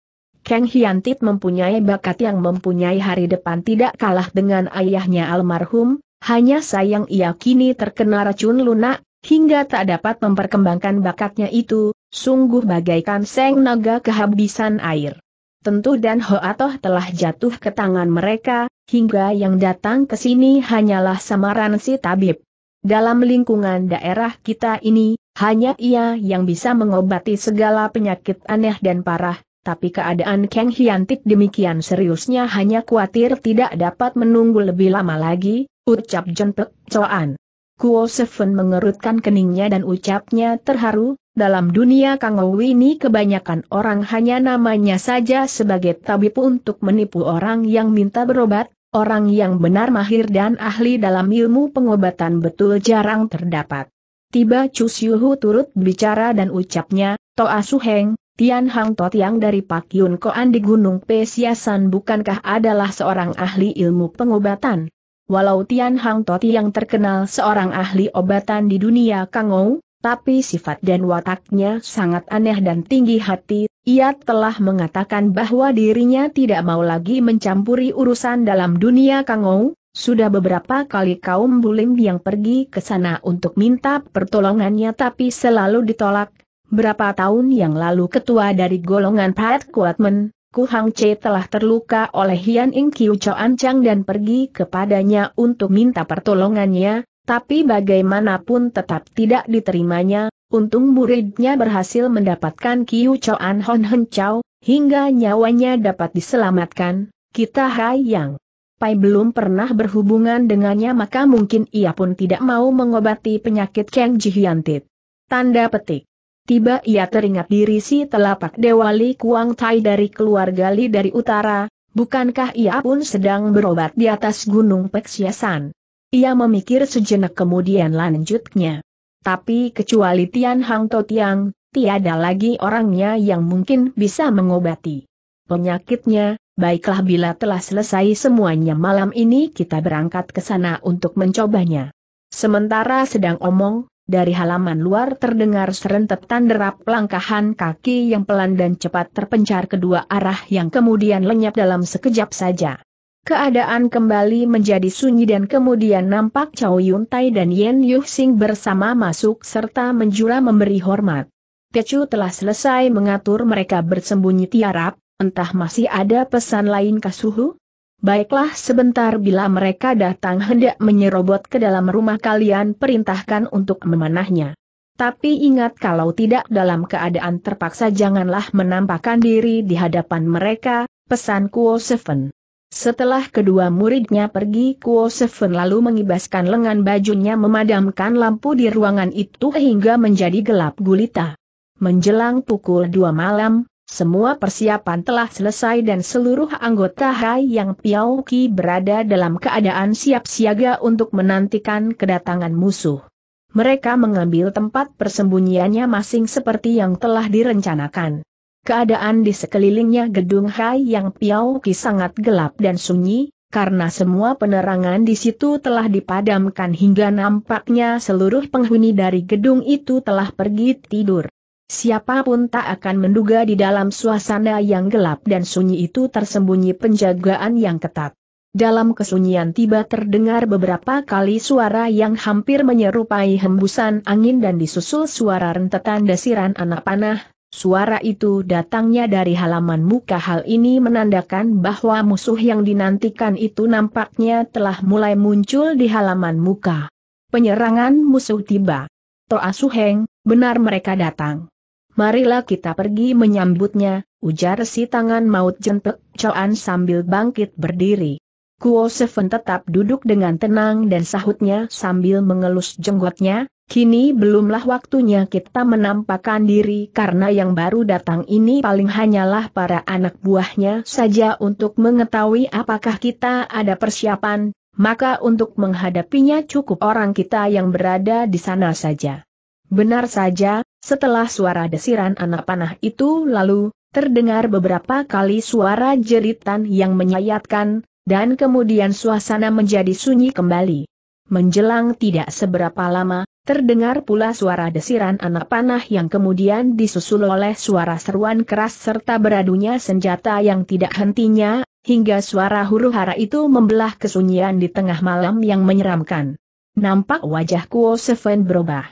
Kang Hiantit mempunyai bakat yang mempunyai hari depan tidak kalah dengan ayahnya almarhum, hanya sayang ia kini terkena racun lunak, hingga tak dapat memperkembangkan bakatnya itu, sungguh bagaikan seng naga kehabisan air. Tentu dan Hoatoh telah jatuh ke tangan mereka, hingga yang datang ke sini hanyalah samaran si tabib. Dalam lingkungan daerah kita ini, hanya ia yang bisa mengobati segala penyakit aneh dan parah, tapi keadaan Kang Hiantik demikian seriusnya hanya khawatir tidak dapat menunggu lebih lama lagi, ucap John Pek Coan. Kuo Seven mengerutkan keningnya dan ucapnya terharu, dalam dunia Kang Owi ini kebanyakan orang hanya namanya saja sebagai tabib untuk menipu orang yang minta berobat, orang yang benar mahir dan ahli dalam ilmu pengobatan betul jarang terdapat. Tiba Chu Siuhu turut bicara dan ucapnya, Toa Suheng, Tian Hang Tot yang dari Pak Yun Koan di Gunung Pesiasan bukankah adalah seorang ahli ilmu pengobatan? Walau Tian Hang Tot yang terkenal seorang ahli obatan di dunia Kangou, tapi sifat dan wataknya sangat aneh dan tinggi hati, ia telah mengatakan bahwa dirinya tidak mau lagi mencampuri urusan dalam dunia Kangou, sudah beberapa kali kaum Bulim yang pergi ke sana untuk minta pertolongannya tapi selalu ditolak, Berapa tahun yang lalu ketua dari golongan Pat Kuatmen, Ku Hang Che telah terluka oleh Hian Ing Kiu An Chang dan pergi kepadanya untuk minta pertolongannya, tapi bagaimanapun tetap tidak diterimanya, untung muridnya berhasil mendapatkan Kiu An Hon Hen Chow, hingga nyawanya dapat diselamatkan, kita Hai Yang. Pai belum pernah berhubungan dengannya maka mungkin ia pun tidak mau mengobati penyakit Kang Jihiantit. Tanda petik tiba ia teringat diri si telapak Dewa Li Kuang Tai dari keluarga Li dari utara, bukankah ia pun sedang berobat di atas gunung Peksiasan. Ia memikir sejenak kemudian lanjutnya. Tapi kecuali Tian Hang To Tiang, tiada lagi orangnya yang mungkin bisa mengobati penyakitnya, baiklah bila telah selesai semuanya malam ini kita berangkat ke sana untuk mencobanya. Sementara sedang omong, dari halaman luar terdengar serentetan derap langkahan kaki yang pelan dan cepat terpencar kedua arah yang kemudian lenyap dalam sekejap saja. Keadaan kembali menjadi sunyi dan kemudian nampak Chow Yun Tai dan Yen Yuxing bersama masuk serta menjura memberi hormat. Pecu telah selesai mengatur mereka bersembunyi tiarap, entah masih ada pesan lain Kasuhu? Baiklah sebentar bila mereka datang hendak menyerobot ke dalam rumah kalian perintahkan untuk memanahnya. Tapi ingat kalau tidak dalam keadaan terpaksa janganlah menampakkan diri di hadapan mereka, pesan Kuo Seven. Setelah kedua muridnya pergi Kuo Seven lalu mengibaskan lengan bajunya memadamkan lampu di ruangan itu hingga menjadi gelap gulita. Menjelang pukul dua malam, semua persiapan telah selesai dan seluruh anggota Hai Yang Piao Ki berada dalam keadaan siap siaga untuk menantikan kedatangan musuh. Mereka mengambil tempat persembunyiannya masing seperti yang telah direncanakan. Keadaan di sekelilingnya gedung Hai Yang Piao Ki sangat gelap dan sunyi, karena semua penerangan di situ telah dipadamkan hingga nampaknya seluruh penghuni dari gedung itu telah pergi tidur. Siapapun tak akan menduga di dalam suasana yang gelap dan sunyi itu tersembunyi penjagaan yang ketat. Dalam kesunyian tiba terdengar beberapa kali suara yang hampir menyerupai hembusan angin dan disusul suara rentetan desiran anak panah. Suara itu datangnya dari halaman muka hal ini menandakan bahwa musuh yang dinantikan itu nampaknya telah mulai muncul di halaman muka. Penyerangan musuh tiba. Toa Suheng, benar mereka datang. Marilah kita pergi menyambutnya, ujar si tangan maut jentek Choan sambil bangkit berdiri. Kuo Seven tetap duduk dengan tenang dan sahutnya sambil mengelus jenggotnya, kini belumlah waktunya kita menampakkan diri karena yang baru datang ini paling hanyalah para anak buahnya saja untuk mengetahui apakah kita ada persiapan, maka untuk menghadapinya cukup orang kita yang berada di sana saja. Benar saja, setelah suara desiran anak panah itu lalu, terdengar beberapa kali suara jeritan yang menyayatkan, dan kemudian suasana menjadi sunyi kembali. Menjelang tidak seberapa lama, terdengar pula suara desiran anak panah yang kemudian disusul oleh suara seruan keras serta beradunya senjata yang tidak hentinya, hingga suara huru-hara itu membelah kesunyian di tengah malam yang menyeramkan. Nampak wajah Kuo Seven berubah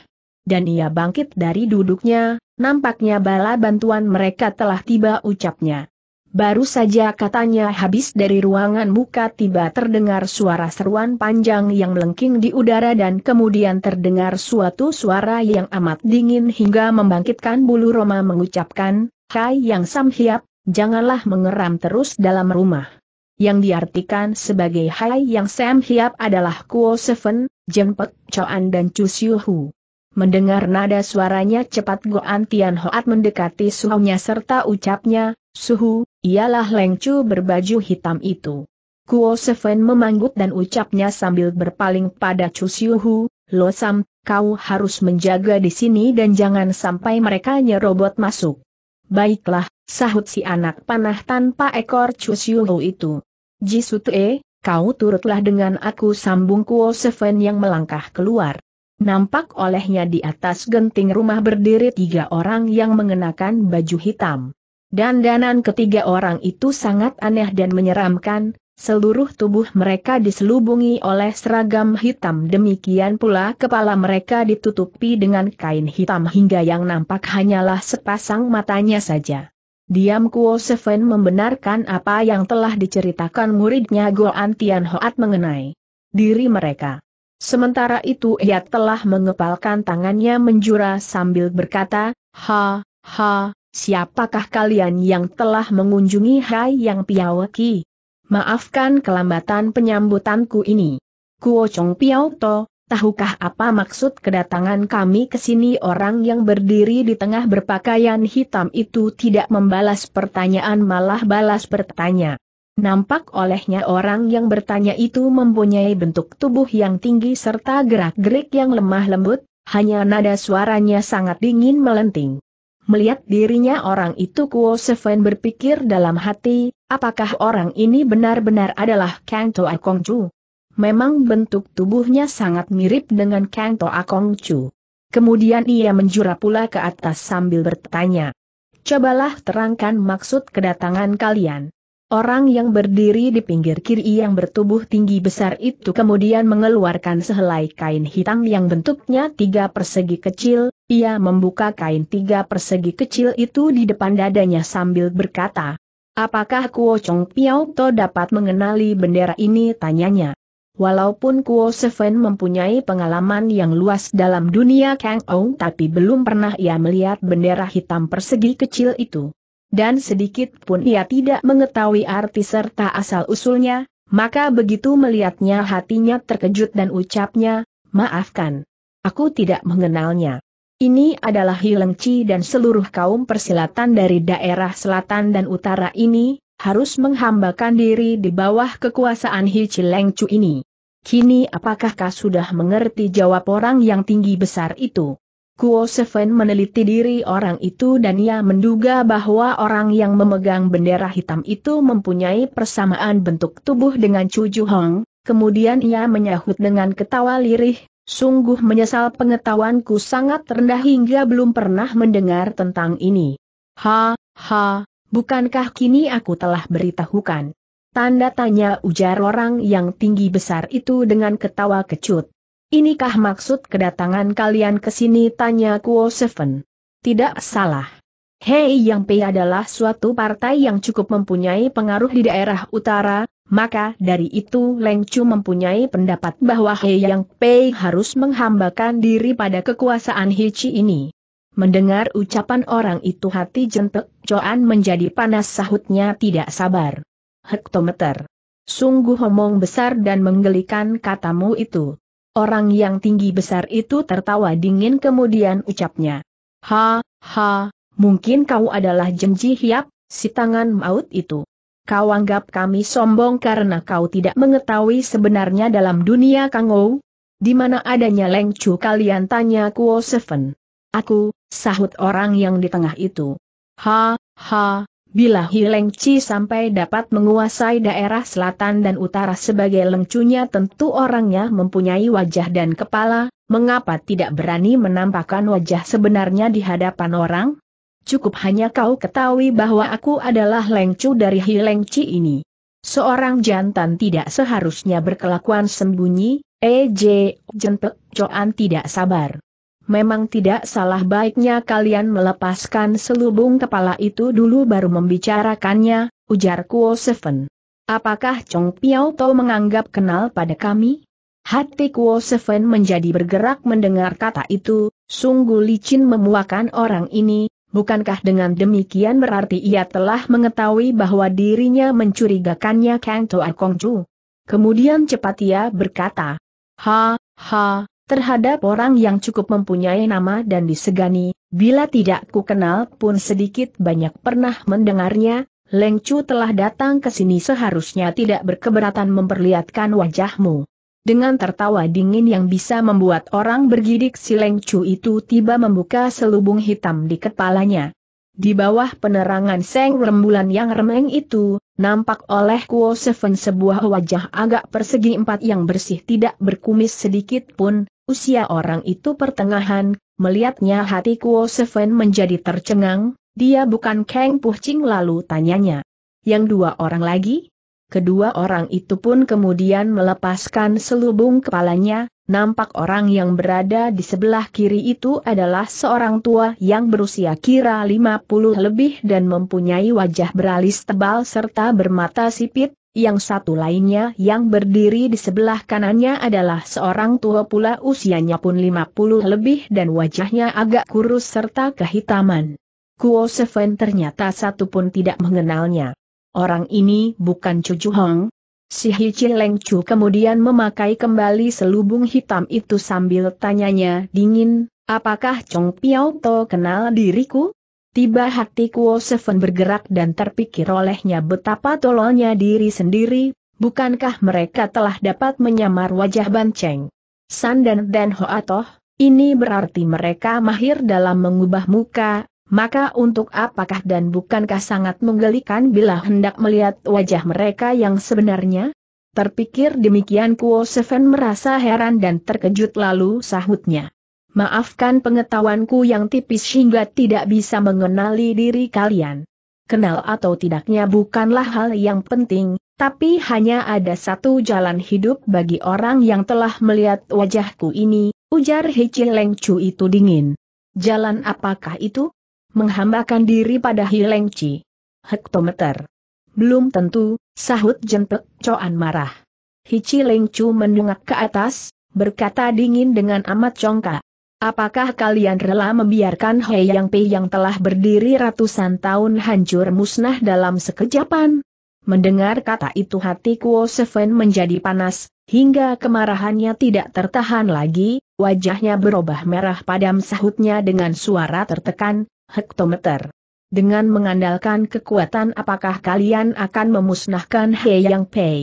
dan ia bangkit dari duduknya, nampaknya bala bantuan mereka telah tiba ucapnya. Baru saja katanya habis dari ruangan muka tiba terdengar suara seruan panjang yang melengking di udara dan kemudian terdengar suatu suara yang amat dingin hingga membangkitkan bulu Roma mengucapkan, Hai yang samhiap, janganlah mengeram terus dalam rumah. Yang diartikan sebagai Hai yang samhiap adalah Kuo Seven, Jengpek, Choan dan Chu Siu Hu. Mendengar nada suaranya cepat Goan Tian Hoat mendekati suhunya serta ucapnya, Suhu, ialah Lengcu berbaju hitam itu. Kuo Seven memanggut dan ucapnya sambil berpaling pada Chu Siuhu, Lo Sam, kau harus menjaga di sini dan jangan sampai mereka nyerobot masuk. Baiklah, sahut si anak panah tanpa ekor Siuhu itu. Jisutue, kau turutlah dengan aku sambung Kuo Seven yang melangkah keluar. Nampak olehnya di atas genting rumah berdiri tiga orang yang mengenakan baju hitam. Dan Danan ketiga orang itu sangat aneh dan menyeramkan, seluruh tubuh mereka diselubungi oleh seragam hitam demikian pula kepala mereka ditutupi dengan kain hitam hingga yang nampak hanyalah sepasang matanya saja. Diam Kuo Seven membenarkan apa yang telah diceritakan muridnya Goan Tian Hoat mengenai diri mereka. Sementara itu ia telah mengepalkan tangannya menjura sambil berkata, Ha, ha, siapakah kalian yang telah mengunjungi Hai Yang Piawaki? Maafkan kelambatan penyambutanku ini. Kuochong Piao To, tahukah apa maksud kedatangan kami ke sini orang yang berdiri di tengah berpakaian hitam itu tidak membalas pertanyaan malah balas bertanya. Nampak olehnya orang yang bertanya itu mempunyai bentuk tubuh yang tinggi serta gerak-gerik yang lemah lembut, hanya nada suaranya sangat dingin melenting. Melihat dirinya orang itu Kuo Seven berpikir dalam hati, apakah orang ini benar-benar adalah Kang Toa Kong Chu? Memang bentuk tubuhnya sangat mirip dengan Kang Toa Kong Chu. Kemudian ia menjura pula ke atas sambil bertanya. Cobalah terangkan maksud kedatangan kalian. Orang yang berdiri di pinggir kiri yang bertubuh tinggi besar itu kemudian mengeluarkan sehelai kain hitam yang bentuknya tiga persegi kecil, ia membuka kain tiga persegi kecil itu di depan dadanya sambil berkata, Apakah Kuo Chong Piao To dapat mengenali bendera ini tanyanya. Walaupun Kuo Seven mempunyai pengalaman yang luas dalam dunia Kang Ong tapi belum pernah ia melihat bendera hitam persegi kecil itu dan sedikit pun ia tidak mengetahui arti serta asal-usulnya, maka begitu melihatnya hatinya terkejut dan ucapnya, maafkan. Aku tidak mengenalnya. Ini adalah Hilengci dan seluruh kaum persilatan dari daerah selatan dan utara ini, harus menghambakan diri di bawah kekuasaan Hilengcu ini. Kini apakah kau sudah mengerti jawab orang yang tinggi besar itu? Kuo Seven meneliti diri orang itu dan ia menduga bahwa orang yang memegang bendera hitam itu mempunyai persamaan bentuk tubuh dengan Chu Ju Hong, kemudian ia menyahut dengan ketawa lirih, sungguh menyesal pengetahuanku sangat rendah hingga belum pernah mendengar tentang ini. Ha, ha, bukankah kini aku telah beritahukan? Tanda tanya ujar orang yang tinggi besar itu dengan ketawa kecut. Inikah maksud kedatangan kalian ke sini? Tanya Kuo Seven. Tidak salah. Hei Yang Pei adalah suatu partai yang cukup mempunyai pengaruh di daerah utara, maka dari itu Leng Chu mempunyai pendapat bahwa Hei Yang Pei harus menghambakan diri pada kekuasaan Hichi ini. Mendengar ucapan orang itu hati jentek Joan menjadi panas sahutnya tidak sabar. Hektometer. Sungguh omong besar dan menggelikan katamu itu. Orang yang tinggi besar itu tertawa dingin kemudian ucapnya. Ha, ha, mungkin kau adalah jenji Hiap, si tangan maut itu. Kau anggap kami sombong karena kau tidak mengetahui sebenarnya dalam dunia Kangou? Di mana adanya lengcu kalian tanya Kuo Seven. Aku, sahut orang yang di tengah itu. Ha, ha, Bila Hileng Chi sampai dapat menguasai daerah selatan dan utara sebagai lengcunya tentu orangnya mempunyai wajah dan kepala, mengapa tidak berani menampakkan wajah sebenarnya di hadapan orang? Cukup hanya kau ketahui bahwa aku adalah lengcu dari Hileng Chi ini. Seorang jantan tidak seharusnya berkelakuan sembunyi, EJ jentel Coan tidak sabar memang tidak salah baiknya kalian melepaskan selubung kepala itu dulu baru membicarakannya, ujar Kuo Seven. Apakah Chong Piao Tau menganggap kenal pada kami? Hati Kuo Seven menjadi bergerak mendengar kata itu, sungguh licin memuakan orang ini, bukankah dengan demikian berarti ia telah mengetahui bahwa dirinya mencurigakannya Kang Kong Kongcu? Kemudian cepat ia berkata, Ha, ha, Terhadap orang yang cukup mempunyai nama dan disegani, bila tidak ku kenal pun sedikit banyak pernah mendengarnya, Leng Chu telah datang ke sini seharusnya tidak berkeberatan memperlihatkan wajahmu. Dengan tertawa dingin yang bisa membuat orang bergidik si Leng Chu itu tiba membuka selubung hitam di kepalanya. Di bawah penerangan seng rembulan yang remeng itu, nampak oleh Kuo Seven sebuah wajah agak persegi empat yang bersih tidak berkumis sedikit pun, Usia orang itu pertengahan, melihatnya hati Kuo Seven menjadi tercengang, dia bukan Kang Puching lalu tanyanya. Yang dua orang lagi? Kedua orang itu pun kemudian melepaskan selubung kepalanya, nampak orang yang berada di sebelah kiri itu adalah seorang tua yang berusia kira 50 lebih dan mempunyai wajah beralis tebal serta bermata sipit, yang satu lainnya yang berdiri di sebelah kanannya adalah seorang tua pula usianya pun 50 lebih dan wajahnya agak kurus serta kehitaman. Kuo Seven ternyata satu pun tidak mengenalnya. Orang ini bukan cucu Hong. Si Hici Leng Chu kemudian memakai kembali selubung hitam itu sambil tanyanya dingin, apakah Chong Piao To kenal diriku? Tiba hati Kuo Seven bergerak dan terpikir olehnya betapa tololnya diri sendiri, bukankah mereka telah dapat menyamar wajah Banceng. Sandan dan Atoh, ini berarti mereka mahir dalam mengubah muka, maka untuk apakah dan bukankah sangat menggelikan bila hendak melihat wajah mereka yang sebenarnya? Terpikir demikian Kuo Seven merasa heran dan terkejut lalu sahutnya. Maafkan pengetahuanku yang tipis hingga tidak bisa mengenali diri kalian. Kenal atau tidaknya bukanlah hal yang penting, tapi hanya ada satu jalan hidup bagi orang yang telah melihat wajahku ini, ujar Hicileng Chu itu dingin. Jalan apakah itu? Menghambakan diri pada Leng Chi. Hektometer. Belum tentu, sahut jentek Coan marah. Hicileng Chu mendungak ke atas, berkata dingin dengan amat congkak. Apakah kalian rela membiarkan Hei Yang Pei yang telah berdiri ratusan tahun hancur musnah dalam sekejapan? Mendengar kata itu hati Kuo Seven menjadi panas, hingga kemarahannya tidak tertahan lagi, wajahnya berubah merah padam sahutnya dengan suara tertekan, hektometer. Dengan mengandalkan kekuatan apakah kalian akan memusnahkan Hei Yang Pei?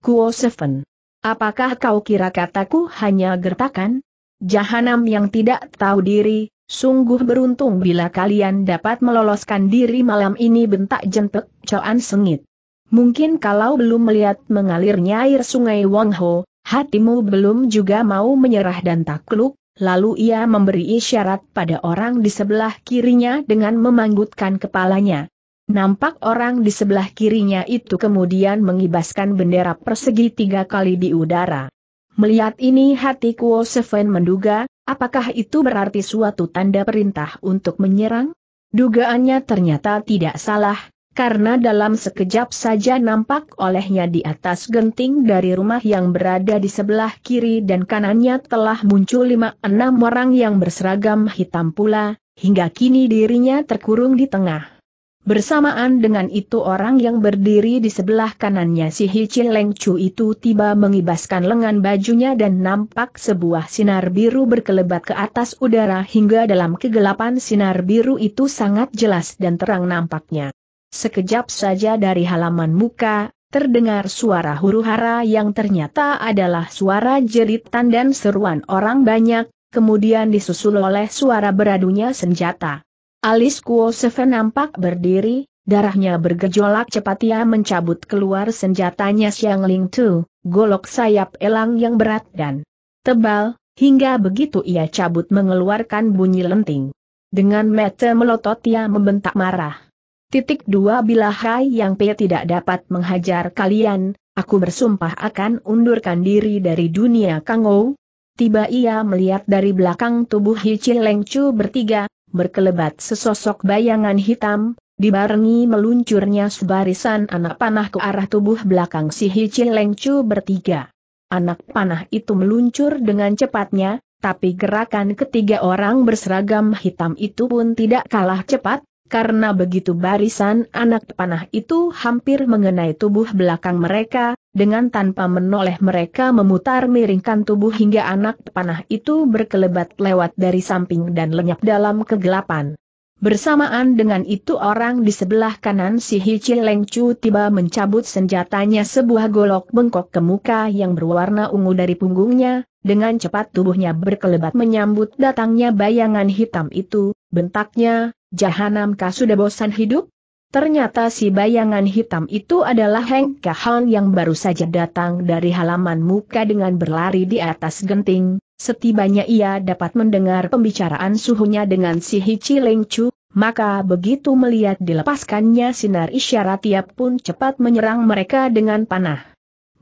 Kuo Seven. Apakah kau kira kataku hanya gertakan? Jahanam yang tidak tahu diri, sungguh beruntung bila kalian dapat meloloskan diri malam ini bentak jentek Coan Sengit. Mungkin kalau belum melihat mengalirnya air sungai Wangho, hatimu belum juga mau menyerah dan takluk, lalu ia memberi isyarat pada orang di sebelah kirinya dengan memanggutkan kepalanya. Nampak orang di sebelah kirinya itu kemudian mengibaskan bendera persegi tiga kali di udara. Melihat ini hati Kuo Seven menduga, apakah itu berarti suatu tanda perintah untuk menyerang? Dugaannya ternyata tidak salah, karena dalam sekejap saja nampak olehnya di atas genting dari rumah yang berada di sebelah kiri dan kanannya telah muncul lima enam orang yang berseragam hitam pula, hingga kini dirinya terkurung di tengah. Bersamaan dengan itu orang yang berdiri di sebelah kanannya si Hicin Leng Chu itu tiba mengibaskan lengan bajunya dan nampak sebuah sinar biru berkelebat ke atas udara hingga dalam kegelapan sinar biru itu sangat jelas dan terang nampaknya. Sekejap saja dari halaman muka, terdengar suara huru-hara yang ternyata adalah suara jeritan dan seruan orang banyak, kemudian disusul oleh suara beradunya senjata. Alis Kuo Seven nampak berdiri, darahnya bergejolak cepat ia mencabut keluar senjatanya Siang Ling Tu, golok sayap elang yang berat dan tebal, hingga begitu ia cabut mengeluarkan bunyi lenting. Dengan mata melotot ia membentak marah. Titik dua bila Hai Yang Pe tidak dapat menghajar kalian, aku bersumpah akan undurkan diri dari dunia Kangou. Tiba ia melihat dari belakang tubuh Hici Lengcu bertiga, berkelebat sesosok bayangan hitam, dibarengi meluncurnya sebarisan anak panah ke arah tubuh belakang si Hici Lengcu bertiga. Anak panah itu meluncur dengan cepatnya, tapi gerakan ketiga orang berseragam hitam itu pun tidak kalah cepat, karena begitu barisan anak panah itu hampir mengenai tubuh belakang mereka, dengan tanpa menoleh mereka memutar miringkan tubuh hingga anak panah itu berkelebat lewat dari samping dan lenyap dalam kegelapan. Bersamaan dengan itu orang di sebelah kanan si Hici Lengcu tiba mencabut senjatanya sebuah golok bengkok ke muka yang berwarna ungu dari punggungnya, dengan cepat tubuhnya berkelebat menyambut datangnya bayangan hitam itu, bentaknya, Jahanam kah sudah bosan hidup? Ternyata si bayangan hitam itu adalah Heng Kahan yang baru saja datang dari halaman muka dengan berlari di atas genting. Setibanya ia dapat mendengar pembicaraan suhunya dengan si Hici Leng Chu, maka begitu melihat dilepaskannya sinar isyarat ia pun cepat menyerang mereka dengan panah.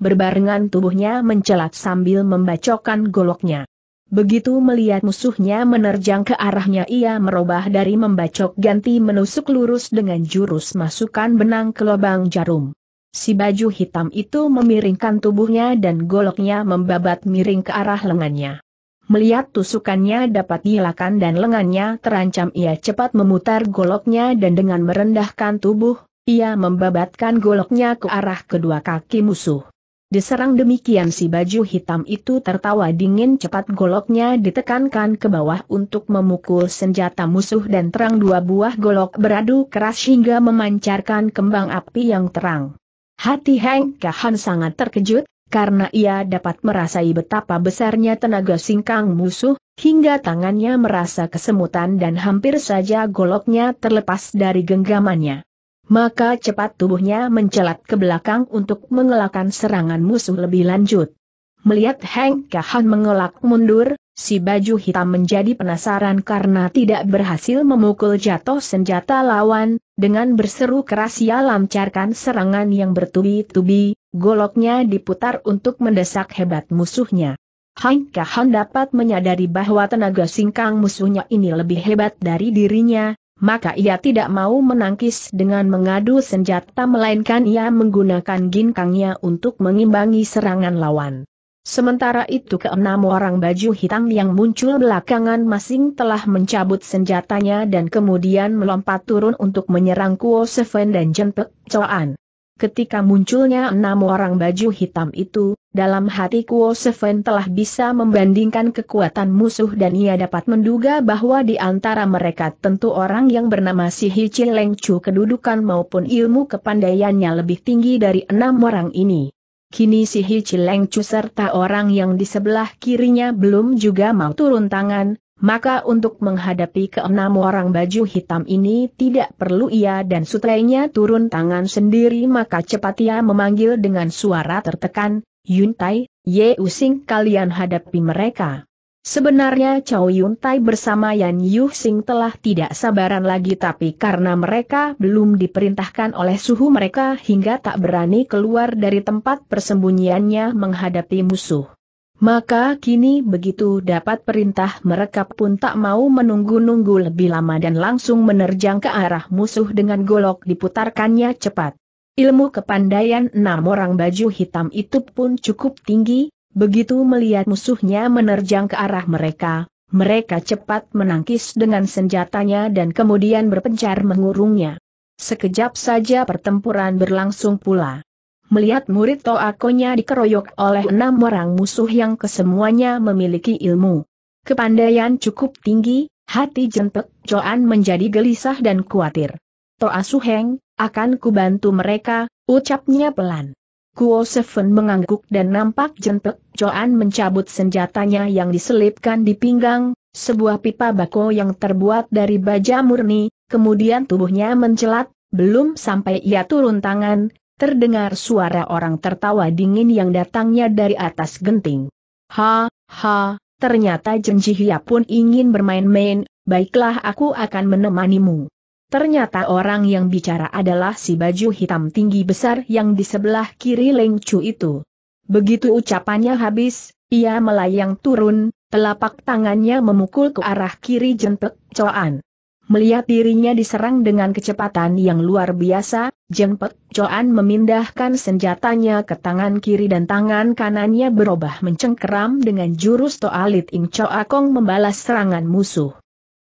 Berbarengan tubuhnya mencelat sambil membacokan goloknya. Begitu melihat musuhnya menerjang ke arahnya ia merubah dari membacok ganti menusuk lurus dengan jurus masukan benang ke lubang jarum. Si baju hitam itu memiringkan tubuhnya dan goloknya membabat miring ke arah lengannya. Melihat tusukannya dapat dihilangkan dan lengannya terancam ia cepat memutar goloknya dan dengan merendahkan tubuh, ia membabatkan goloknya ke arah kedua kaki musuh. Diserang demikian si baju hitam itu tertawa dingin cepat goloknya ditekankan ke bawah untuk memukul senjata musuh dan terang dua buah golok beradu keras hingga memancarkan kembang api yang terang. Hati Heng Kahan sangat terkejut, karena ia dapat merasai betapa besarnya tenaga singkang musuh, hingga tangannya merasa kesemutan dan hampir saja goloknya terlepas dari genggamannya maka cepat tubuhnya mencelat ke belakang untuk mengelakkan serangan musuh lebih lanjut. Melihat Heng Kahan mengelak mundur, si baju hitam menjadi penasaran karena tidak berhasil memukul jatuh senjata lawan, dengan berseru keras ia lancarkan serangan yang bertubi-tubi, goloknya diputar untuk mendesak hebat musuhnya. Heng Kahan dapat menyadari bahwa tenaga singkang musuhnya ini lebih hebat dari dirinya, maka ia tidak mau menangkis dengan mengadu senjata melainkan ia menggunakan ginkangnya untuk mengimbangi serangan lawan. Sementara itu keenam orang baju hitam yang muncul belakangan masing telah mencabut senjatanya dan kemudian melompat turun untuk menyerang Kuo Seven dan Jen Coan. Ketika munculnya enam orang baju hitam itu, dalam hati Kuo Seven telah bisa membandingkan kekuatan musuh dan ia dapat menduga bahwa di antara mereka tentu orang yang bernama si Hichi Leng Chu kedudukan maupun ilmu kepandaiannya lebih tinggi dari enam orang ini. Kini si Hichi Leng Chu serta orang yang di sebelah kirinya belum juga mau turun tangan, maka untuk menghadapi keenam orang baju hitam ini tidak perlu ia dan sutrainya turun tangan sendiri maka cepat ia memanggil dengan suara tertekan, Yuntai, Ye Using kalian hadapi mereka. Sebenarnya Chow Yuntai bersama Yan Yu Sing telah tidak sabaran lagi tapi karena mereka belum diperintahkan oleh suhu mereka hingga tak berani keluar dari tempat persembunyiannya menghadapi musuh. Maka kini begitu dapat perintah mereka pun tak mau menunggu-nunggu lebih lama dan langsung menerjang ke arah musuh dengan golok diputarkannya cepat. Ilmu kepandaian enam orang baju hitam itu pun cukup tinggi, begitu melihat musuhnya menerjang ke arah mereka, mereka cepat menangkis dengan senjatanya dan kemudian berpencar mengurungnya. Sekejap saja pertempuran berlangsung pula melihat murid Toakonya dikeroyok oleh enam orang musuh yang kesemuanya memiliki ilmu. Kepandaian cukup tinggi, hati jentek Joan menjadi gelisah dan khawatir. Toa Suheng, akan kubantu mereka, ucapnya pelan. Kuo Seven mengangguk dan nampak jentek Joan mencabut senjatanya yang diselipkan di pinggang, sebuah pipa bako yang terbuat dari baja murni, kemudian tubuhnya mencelat, belum sampai ia turun tangan, terdengar suara orang tertawa dingin yang datangnya dari atas genting. Ha, ha, ternyata Jenjihia pun ingin bermain-main, baiklah aku akan menemanimu. Ternyata orang yang bicara adalah si baju hitam tinggi besar yang di sebelah kiri Leng Chu itu. Begitu ucapannya habis, ia melayang turun, telapak tangannya memukul ke arah kiri jentek Coan. Melihat dirinya diserang dengan kecepatan yang luar biasa, Jeng Pek Choan memindahkan senjatanya ke tangan kiri dan tangan kanannya berubah mencengkeram dengan jurus Toalit Ing Choa Kong membalas serangan musuh.